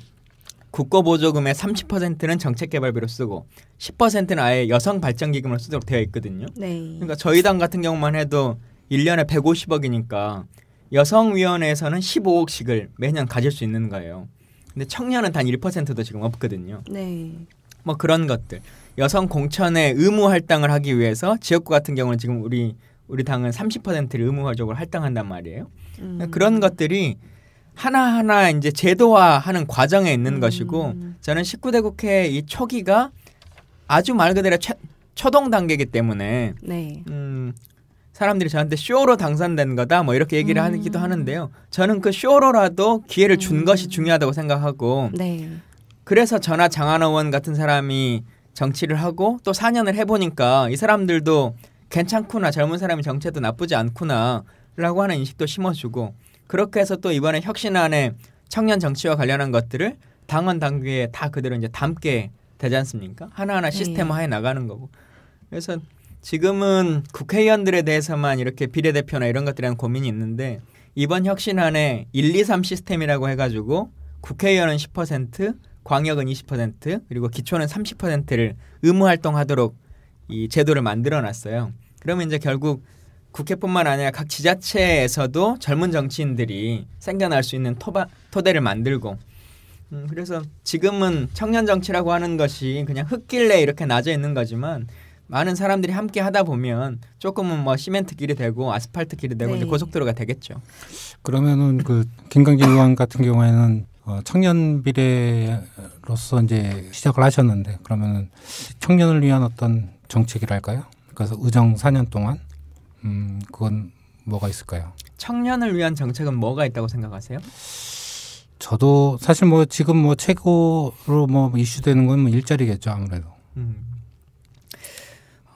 국고보조금의 30%는 정책개발비로 쓰고 10%는 아예 여성발전기금으로 쓰도록 되어 있거든요. 네. 그러니까 저희 당 같은 경우만 해도 1년에 150억이니까 여성위원회에서는 15억씩을 매년 가질 수 있는 거예요. 근데 청년은 단 1%도 지금 없거든요. 네. 뭐 그런 것들. 여성 공천의 의무 할당을 하기 위해서 지역구 같은 경우는 지금 우리 우리 당은 30%를 의무화적으로 할당한단 말이에요. 음. 그런 것들이 하나하나 이제 제도화하는 과정에 있는 음. 것이고 저는 19대 국회 이 초기가 아주 말 그대로 최, 초동 단계이기 때문에 네. 음, 사람들이 저한테 쇼로 당선된 거다 뭐 이렇게 얘기를 음. 하기도 하는데요. 저는 그 쇼로라도 기회를 준 음. 것이 중요하다고 생각하고 네. 그래서 전하 장한 의원 같은 사람이 정치를 하고 또 4년을 해보니까 이 사람들도 괜찮구나 젊은 사람이 정치해도 나쁘지 않구나라고 하는 인식도 심어주고 그렇게 해서 또 이번에 혁신안에 청년 정치와 관련한 것들을 당원 당규에 다 그대로 이제 담게 되지 않습니까? 하나하나 네. 시스템화해 나가는 거고. 그래서 지금은 국회의원들에 대해서만 이렇게 비례대표나 이런 것들에 대한 고민이 있는데 이번 혁신안에 1, 2, 3 시스템이라고 해가지고 국회의원은 10%, 광역은 20% 그리고 기초는 30%를 의무 활동하도록 이 제도를 만들어 놨어요. 그러면 이제 결국 국회뿐만 아니라 각 지자체에서도 젊은 정치인들이 생겨날 수 있는 토바, 토대를 만들고 음, 그래서 지금은 청년 정치라고 하는 것이 그냥 흙길래 이렇게 낮아 있는 거지만 많은 사람들이 함께 하다 보면 조금은 뭐 시멘트 길이 되고 아스팔트 길이 되고 네. 이제 고속도로가 되겠죠. 그러면은 그 김강진 의원 같은 경우에는 어, 청년 비례로서 이제 시작을 하셨는데 그러면은 청년을 위한 어떤 정책이랄까요? 그래서 의정 4년 동안 음, 그건 뭐가 있을까요? 청년을 위한 정책은 뭐가 있다고 생각하세요? 저도 사실 뭐 지금 뭐 최고로 뭐 이슈되는 건뭐 일자리겠죠 아무래도. 음.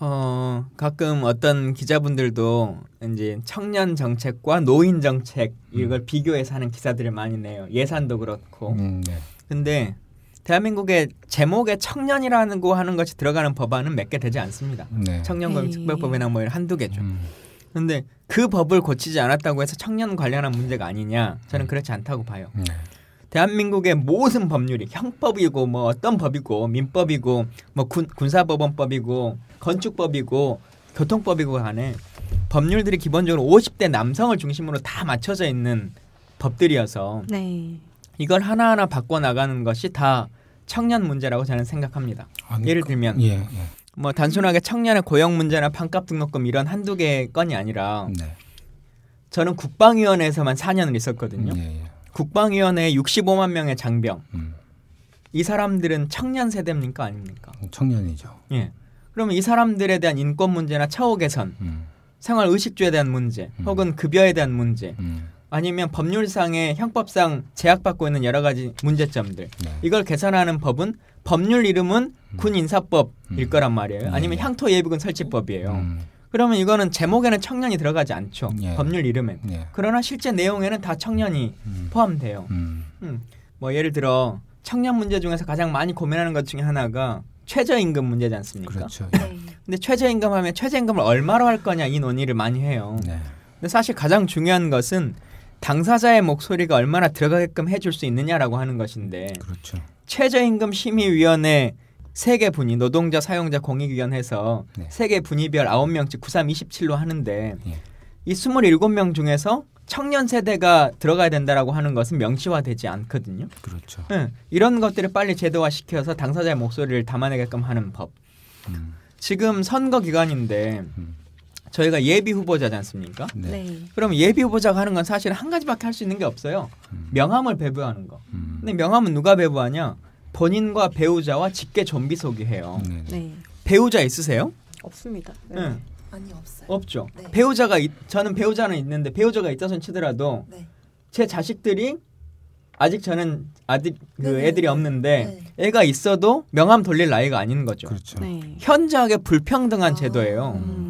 어 가끔 어떤 기자분들도 이제 청년 정책과 노인 정책 이걸 음. 비교해서 하는 기사들을 많이 내요 예산도 그렇고. 음, 네. 근데 대한민국의 제목에 청년이라는 거 하는 것이 들어가는 법안은 몇 개 되지 않습니다. 네. 청년검특별법이나 네. 뭐 한두 개죠. 음. 근데 그 법을 고치지 않았다고 해서 청년 관련한 문제가 아니냐? 저는 네. 그렇지 않다고 봐요. 네. 대한민국의 모든 법률이 형법이고 뭐 어떤 법이고 민법이고 뭐 군, 군사법원법이고 건축법이고 교통법이고 간에 법률들이 기본적으로 50대 남성을 중심으로 다 맞춰져 있는 법들이어서 네. 이걸 하나하나 바꿔 나가는 것이 다 청년 문제라고 저는 생각합니다. 아니, 예를 그, 들면 예, 예. 뭐 단순하게 청년의 고용 문제나 반값 등록금 이런 한두 개 건이 아니라 네. 저는 국방위원회에서만 4년을 있었거든요. 예, 예. 국방위원회 65만 명의 장병. 음. 이 사람들은 청년 세대입니까 아닙니까? 어, 청년이죠. 예. 그러면 이 사람들에 대한 인권 문제나 처우 개선, 음. 생활 의식주에 대한 문제, 음. 혹은 급여에 대한 문제, 음. 아니면 법률상의 형법상 제약받고 있는 여러 가지 문제점들 네. 이걸 개선하는 법은 법률 이름은 군인사법일 음. 음. 거란 말이에요. 네. 아니면 향토예비군 설치법이에요. 음. 그러면 이거는 제목에는 청년이 들어가지 않죠. 예. 법률 이름에 예. 그러나 실제 내용에는 다 청년이 음. 포함돼요. 음. 음. 뭐 예를 들어 청년 문제 중에서 가장 많이 고민하는 것 중에 하나가 최저임금 문제지 않습니까? 그렇죠. 예. 근데 최저임금 하면 최저임금을 얼마로 할 거냐 이 논의를 많이 해요. 네. 근데 사실 가장 중요한 것은 당사자의 목소리가 얼마나 들어가게끔 해줄 수 있느냐라고 하는 것인데 그렇죠. 최저임금 심의위원회 세개 분위 노동자 사용자 공익위원회에서 세개 네. 분위별 아홉 명씩 구삼 이십칠로 하는데 네. 이 스물일곱 명 중에서 청년 세대가 들어가야 된다라고 하는 것은 명시화되지 않거든요. 그렇죠. 응. 예. 이런 것들을 빨리 제도화 시켜서 당사자의 목소리를 담아내게끔 하는 법. 음. 지금 선거 기간인데 음. 저희가 예비 후보자지 않습니까? 네. 네. 그럼 예비 후보자가 하는 건 사실 한 가지밖에 할 수 있는 게 없어요. 음. 명함을 배부하는 거. 음. 근데 명함은 누가 배부하냐? 본인과 배우자와 직계 좀비속이 해요. 네. 네. 배우자 있으세요? 없습니다. 네. 네. 아니 없어요. 없죠. 네. 배우자가 있, 저는 배우자는 있는데 배우자가 있다 손 치더라도 제 자식들이 아직 저는 아들 그 애들이 없는데 애가 있어도 명함 돌릴 나이가 아닌 거죠. 그렇죠. 현저하게 불평등한 아, 제도예요. 음.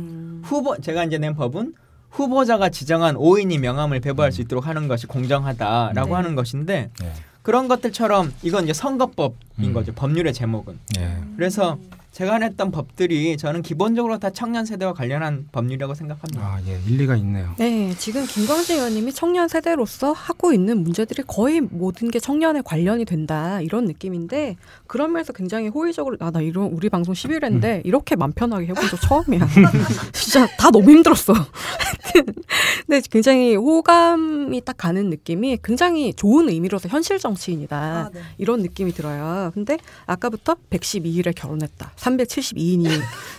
후보 제가 이제 낸 법은 후보자가 지정한 5인이 명함을 배부할 수 음. 있도록 하는 것이 공정하다라고 네. 하는 것인데 네. 그런 것들처럼 이건 이제 선거법인 음. 거죠. 법률의 제목은. 네. 그래서 제가 냈던 법들이 저는 기본적으로 다 청년 세대와 관련한 법률이라고 생각합니다. 아, 예, 일리가 있네요. 네, 지금 김광진 의원님이 청년 세대로서 하고 있는 문제들이 거의 모든 게 청년에 관련이 된다 이런 느낌인데 그런 면에서 굉장히 호의적으로 아, 나 이런 우리 방송 11회인데 음. 이렇게 맘 편하게 해본 적 처음이야. 진짜 다 너무 힘들었어. 근 굉장히 호감이 딱 가는 느낌이 굉장히 좋은 의미로서 현실 정치인이다 아, 네. 이런 느낌이 들어요. 근데 아까부터 112일에 결혼했다. 372인이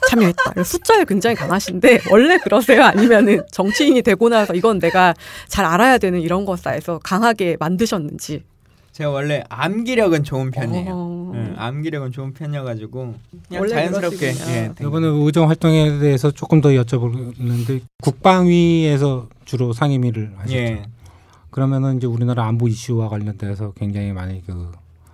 참여했다. 숫자에 굉장히 강하신데 원래 그러세요? 아니면은 정치인이 되고 나서 이건 내가 잘 알아야 되는 이런 것사에서 강하게 만드셨는지. 제가 원래 암기력은 좋은 편이에요. 어... 응, 암기력은 좋은 편이어가지고 그냥 자연스럽게. 예, 이번에 의정 활동에 대해서 조금 더 여쭤보는데 국방위에서 주로 상임위를 하셨죠. 예. 그러면은 이제 우리나라 안보 이슈와 관련돼서 굉장히 많이 그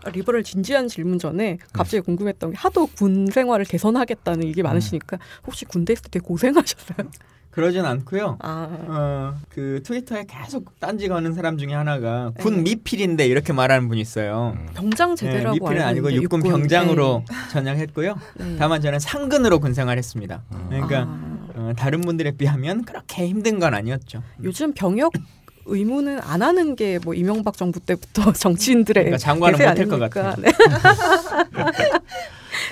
아, 리버럴 진지한 질문 전에 갑자기 궁금했던 게 하도 군 생활을 개선하겠다는 얘기 많으시니까 혹시 군대 있을 때 되게 고생하셨어요? 그러진 않고요. 아. 어, 그 트위터에 계속 딴지 거는 사람 중에 하나가 군 네. 미필인데 이렇게 말하는 분이 있어요. 음. 병장 네, 제대라고 네, 미필은 아니고 육군, 육군 병장으로 네. 전향했고요. 네. 다만 저는 상근으로 군생활했습니다. 음. 그러니까 아. 어, 다른 분들에 비하면 그렇게 힘든 건 아니었죠. 요즘 병역 의무는 안 하는 게 뭐 이명박 정부 때부터 정치인들의 그러니까 장관은 못할 것같아 네.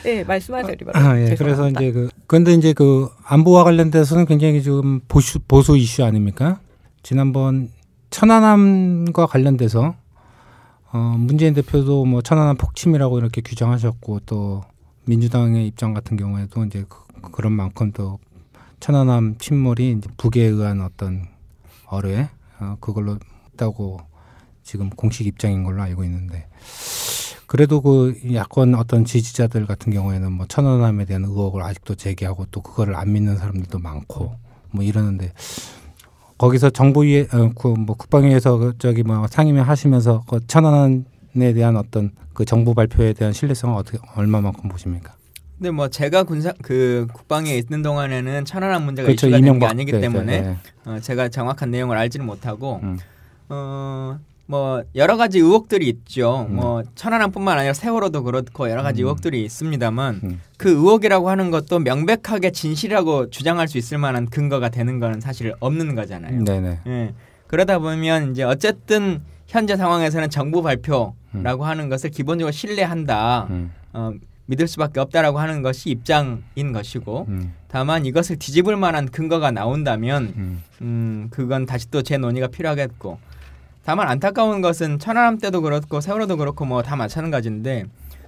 네, 말씀하세요, 어, 리바. 아, 예. 그래서 이제 그그런데 이제 그 안보와 관련돼서는 굉장히 지금 보수 보수 이슈 아닙니까? 지난번 천안함과 관련돼서 어, 문재인 대표도 뭐 천안함 폭침이라고 이렇게 규정하셨고 또 민주당의 입장 같은 경우에도 이제 그, 그런 만큼 또 천안함 침몰이 이제 북에 의한 어떤 어뢰 어, 그걸로 있다고 지금 공식 입장인 걸로 알고 있는데 그래도 그 야권 어떤 지지자들 같은 경우에는 뭐 천안함에 대한 의혹을 아직도 제기하고 또 그거를 안 믿는 사람들도 많고 뭐 이러는데 거기서 정부위에 어, 그 뭐 국방위에서 그 저기 뭐 상임위 하시면서 그 천안함에 대한 어떤 그 정부 발표에 대한 신뢰성은 어떻게 얼마만큼 보십니까? 근데 뭐 제가 군사 그 국방에 있는 동안에는 천안함 문제가 그렇죠, 이슈가 되는 게 아니기 때문에 네, 네. 어, 제가 정확한 내용을 알지는 못하고 음. 어뭐 여러 가지 의혹들이 있죠. 음. 뭐 천안함뿐만 아니라 세월호도 그렇고 여러 가지 음. 의혹들이 있습니다만 음. 그 의혹이라고 하는 것도 명백하게 진실이라고 주장할 수 있을 만한 근거가 되는 거는 사실 없는 거잖아요. 네네. 네. 예. 그러다 보면 이제 어쨌든 현재 상황에서는 정부 발표라고 음. 하는 것을 기본적으로 신뢰한다. 음. 어, 믿을 수밖에 없다라고 하는 것이 입장인 것이고 음. 다만 이것을 뒤집을 만한 근거가 나온다면 음. 음 그건 다시 또 재논의가 필요하겠고 다만 안타까운 것은 천안함 때도 그렇고 세월호도 그렇고 뭐 다 마찬가지인데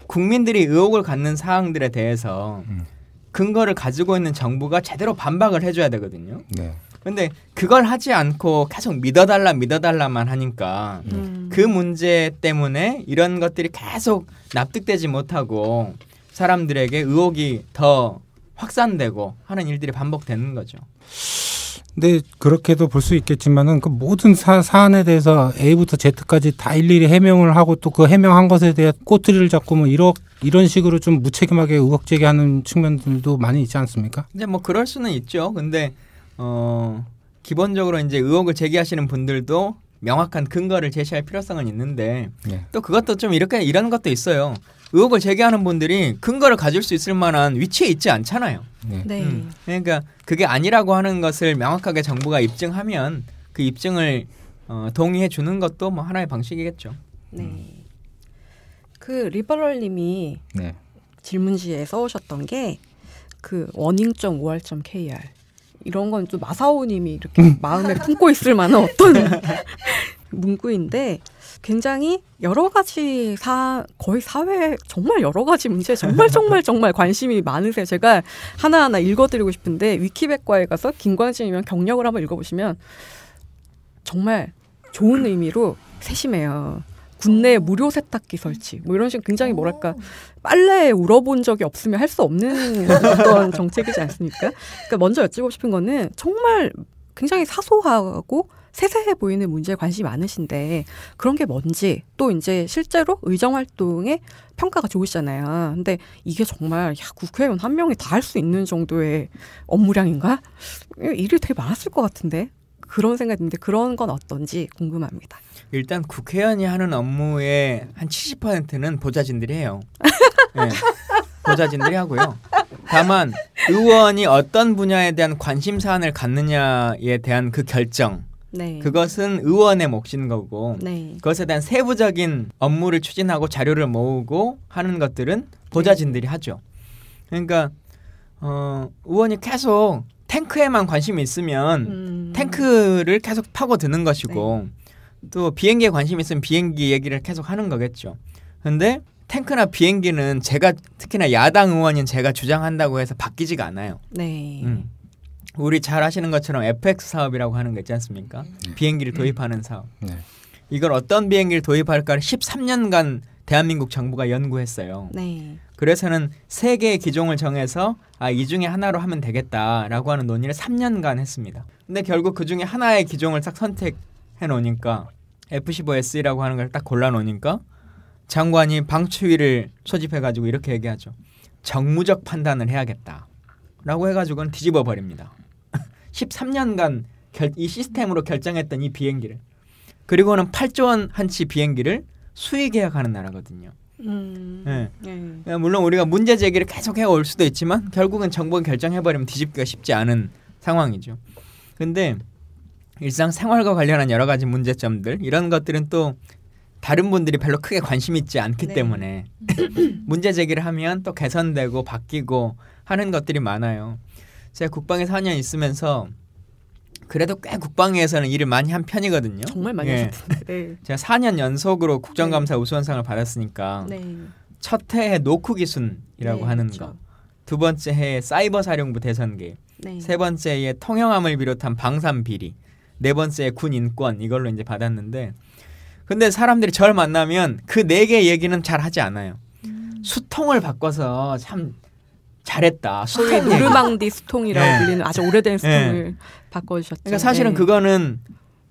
국민들이 의혹을 갖는 사항들에 대해서 음. 근거를 가지고 있는 정부가 제대로 반박을 해줘야 되거든요. 네. 근데 그걸 하지 않고 계속 믿어달라 믿어달라만 하니까 음. 그 문제 때문에 이런 것들이 계속 납득되지 못하고 사람들에게 의혹이 더 확산되고 하는 일들이 반복되는 거죠. 근데 그렇게도 볼 수 있겠지만은 그 모든 사, 안에 대해서 A부터 Z까지 다 일일이 해명을 하고 또 그 해명한 것에 대해 꼬투리를 잡고 뭐 이런 이런 식으로 좀 무책임하게 의혹 제기하는 측면들도 많이 있지 않습니까? 이제 뭐 그럴 수는 있죠. 근데 어 기본적으로 이제 의혹을 제기하시는 분들도 명확한 근거를 제시할 필요성은 있는데 네. 또 그것도 좀 이렇게 이런 것도 있어요. 의혹을 제기하는 분들이 근거를 가질 수 있을 만한 위치에 있지 않잖아요. 네. 네. 음. 그러니까 그게 아니라고 하는 것을 명확하게 정부가 입증하면 그 입증을 어, 동의해 주는 것도 뭐 하나의 방식이겠죠. 네. 음. 그 리버럴님이 네. 질문지에 써오셨던 게그 원인점 우월점 kr 이런 건 좀 마사오님이 이렇게 마음에 품고 있을 만한 어떤 문구인데 굉장히 여러 가지 사 거의 사회 정말 여러 가지 문제 정말 정말 정말 관심이 많으세요. 제가 하나하나 읽어드리고 싶은데 위키백과에 가서 김광진이면 경력을 한번 읽어보시면 정말 좋은 의미로 세심해요. 국내 무료 세탁기 설치 뭐 이런 식으로 굉장히 뭐랄까 빨래에 울어본 적이 없으면 할 수 없는 어떤 정책이지 않습니까? 그러니까 먼저 여쭙고 싶은 거는 정말 굉장히 사소하고 세세해 보이는 문제에 관심이 많으신데 그런 게 뭔지 또 이제 실제로 의정 활동에 평가가 좋으시잖아요. 근데 이게 정말 야, 국회의원 한 명이 다 할 수 있는 정도의 업무량인가? 일이 되게 많았을 것 같은데 그런 생각이 드는데 그런 건 어떤지 궁금합니다. 일단 국회의원이 하는 업무의 한 70%는 보좌진들이 해요. 네, 보좌진들이 하고요. 다만 의원이 어떤 분야에 대한 관심 사안을 갖느냐에 대한 그 결정 네. 그것은 의원의 몫인 거고 네. 그것에 대한 세부적인 업무를 추진하고 자료를 모으고 하는 것들은 보좌진들이 하죠. 그러니까 어, 의원이 계속 탱크에만 관심이 있으면 음... 탱크를 계속 파고 드는 것이고 네. 또 비행기에 관심이 있으면 비행기 얘기를 계속 하는 거겠죠. 근데 탱크나 비행기는 제가 특히나 야당 의원인 제가 주장한다고 해서 바뀌지가 않아요. 네. 음. 우리 잘 아시는 것처럼 FX 사업이라고 하는 거 있지 않습니까? 네. 비행기를 음. 도입하는 사업. 네. 이걸 어떤 비행기를 도입할까를 13년간 대한민국 정부가 연구했어요. 네. 그래서는 세 개의 기종을 정해서 아, 이 중에 하나로 하면 되겠다라고 하는 논의를 3년간 했습니다. 근데 결국 그 중에 하나의 기종을 딱 선택해 놓으니까 F-15S라고 하는 걸 딱 골라 놓으니까 장관이 방추위를 소집해 가지고 이렇게 얘기하죠. 정무적 판단을 해야겠다. 라고 해가지고는 뒤집어 버립니다. 13년간 결, 이 시스템으로 결정했던 이 비행기를 그리고는 8조 원 한치 비행기를 수의 계약하는 나라거든요. 음. 네. 네. 물론 우리가 문제 제기를 계속해 올 수도 있지만 결국은 정부가 결정해버리면 뒤집기가 쉽지 않은 상황이죠. 근데 일상 생활과 관련한 여러 가지 문제점들 이런 것들은 또 다른 분들이 별로 크게 관심 있지 않기 네. 때문에 문제 제기를 하면 또 개선되고 바뀌고 하는 것들이 많아요. 제가 국방에 4년 있으면서 그래도 꽤 국방에서는 일을 많이 한 편이거든요. 정말 많이 예. 하셨던데. 네. 제가 4년 연속으로 국정감사 네. 우수원상을 받았으니까 네. 첫 해에 노크 기순이라고 네, 하는 그쵸. 그렇죠. 거. 두 번째 해에 사이버 사령부 대선계. 네. 세 번째 에 통영함을 비롯한 방산 비리. 네 번째 군 인권 이걸로 이제 받았는데 근데 사람들이 절 만나면 그 네 개 얘기는 잘 하지 않아요. 음. 수통을 바꿔서 참 잘했다. 소위 르망디 수통이라고 네. 예. 불리는 아주 오래된 수통을 예. 네. 바꿔주셨죠. 그러니까 사실은 네. 그거는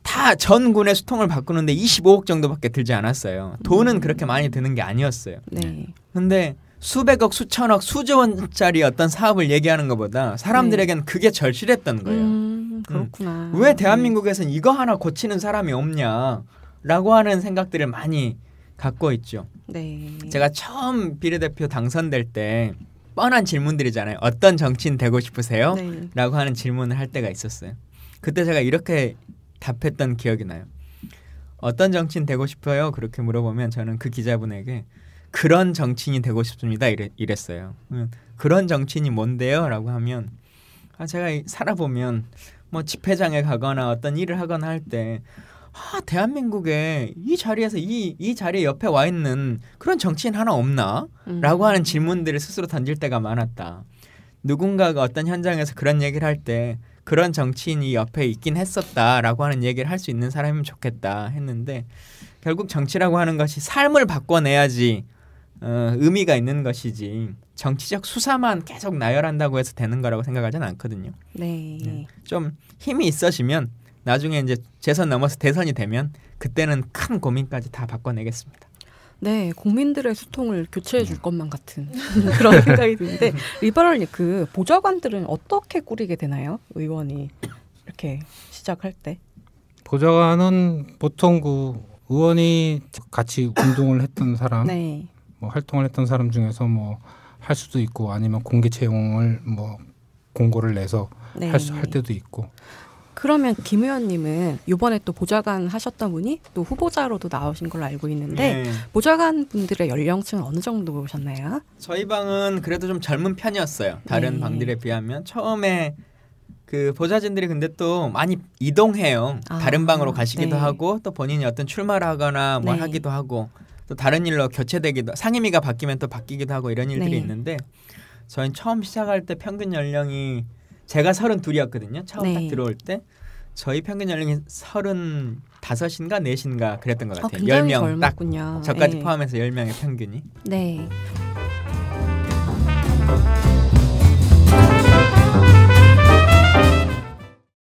다 전군의 수통을 바꾸는데 25억 정도밖에 들지 않았어요. 돈은 음. 그렇게 많이 드는 게 아니었어요. 네. 근데 수백억, 수천억, 수조원짜리 어떤 사업을 얘기하는 것보다 사람들에겐 네. 그게 절실했던 거예요. 음, 음. 그렇구나. 음. 왜대한민국에서 이거 하나 고치는 사람이 없냐라고 하는 생각들을 많이 갖고 있죠. 네. 제가 처음 비례대표 당선될 때 뻔한 질문들이잖아요. 어떤 정치인 되고 싶으세요? 네. 라고 하는 질문을 할 때가 있었어요. 그때 제가 이렇게 답했던 기억이 나요. 어떤 정치인 되고 싶어요? 그렇게 물어보면 저는 그 기자분에게 그런 정치인이 되고 싶습니다. 이래, 이랬어요. 그런 정치인이 뭔데요? 라고 하면 아, 제가 살아보면 뭐 집회장에 가거나 어떤 일을 하거나 할때 아 대한민국에 이 자리에서 이 이 자리 에 옆에 와 있는 그런 정치인 하나 없나라고 음. 하는 질문들을 스스로 던질 때가 많았다. 누군가가 어떤 현장에서 그런 얘기를 할 때 그런 정치인이 옆에 있긴 했었다라고 하는 얘기를 할 수 있는 사람이면 좋겠다 했는데 결국 정치라고 하는 것이 삶을 바꿔내야지 어, 의미가 있는 것이지 정치적 수사만 계속 나열한다고 해서 되는 거라고 생각하진 않거든요. 네. 네. 좀 힘이 있어지면 나중에 이제 재선 넘어서 대선이 되면 그때는 큰 고민까지 다 바꿔내겠습니다. 네, 국민들의 수통을 교체해 줄 음. 것만 같은 그런 생각이 드는데 리버럴 그 보좌관들은 어떻게 꾸리게 되나요? 의원이 이렇게 시작할 때 보좌관은 보통 그 의원이 같이 운동을 했던 사람, 네. 뭐 활동을 했던 사람 중에서 뭐 할 수도 있고 아니면 공개 채용을 뭐 공고를 내서 네. 할, 수, 할 때도 있고 그러면 김 의원님은 이번에 또 보좌관 하셨던 분이 또 후보자로도 나오신 걸로 알고 있는데 네. 보좌관 분들의 연령층은 어느 정도셨나요? 저희 방은 그래도 좀 젊은 편이었어요. 다른 네. 방들에 비하면 처음에 그 보좌진들이 근데 또 많이 이동해요. 아, 다른 방으로 가시기도 네. 하고 또 본인이 어떤 출마를 하거나 뭘 네. 하기도 하고 또 다른 일로 교체되기도 상임위가 바뀌면 또 바뀌기도 하고 이런 일들이 네. 있는데 저희 처음 시작할 때 평균 연령이 제가 서른 이었거든요 처음 딱 네. 들어올 때. 저희 평균 연령이 서른 다섯인가 넷인가 그랬던 것 아, 같아요. 열명딱 저까지 예. 포함해서 열 명의 평균이. 네.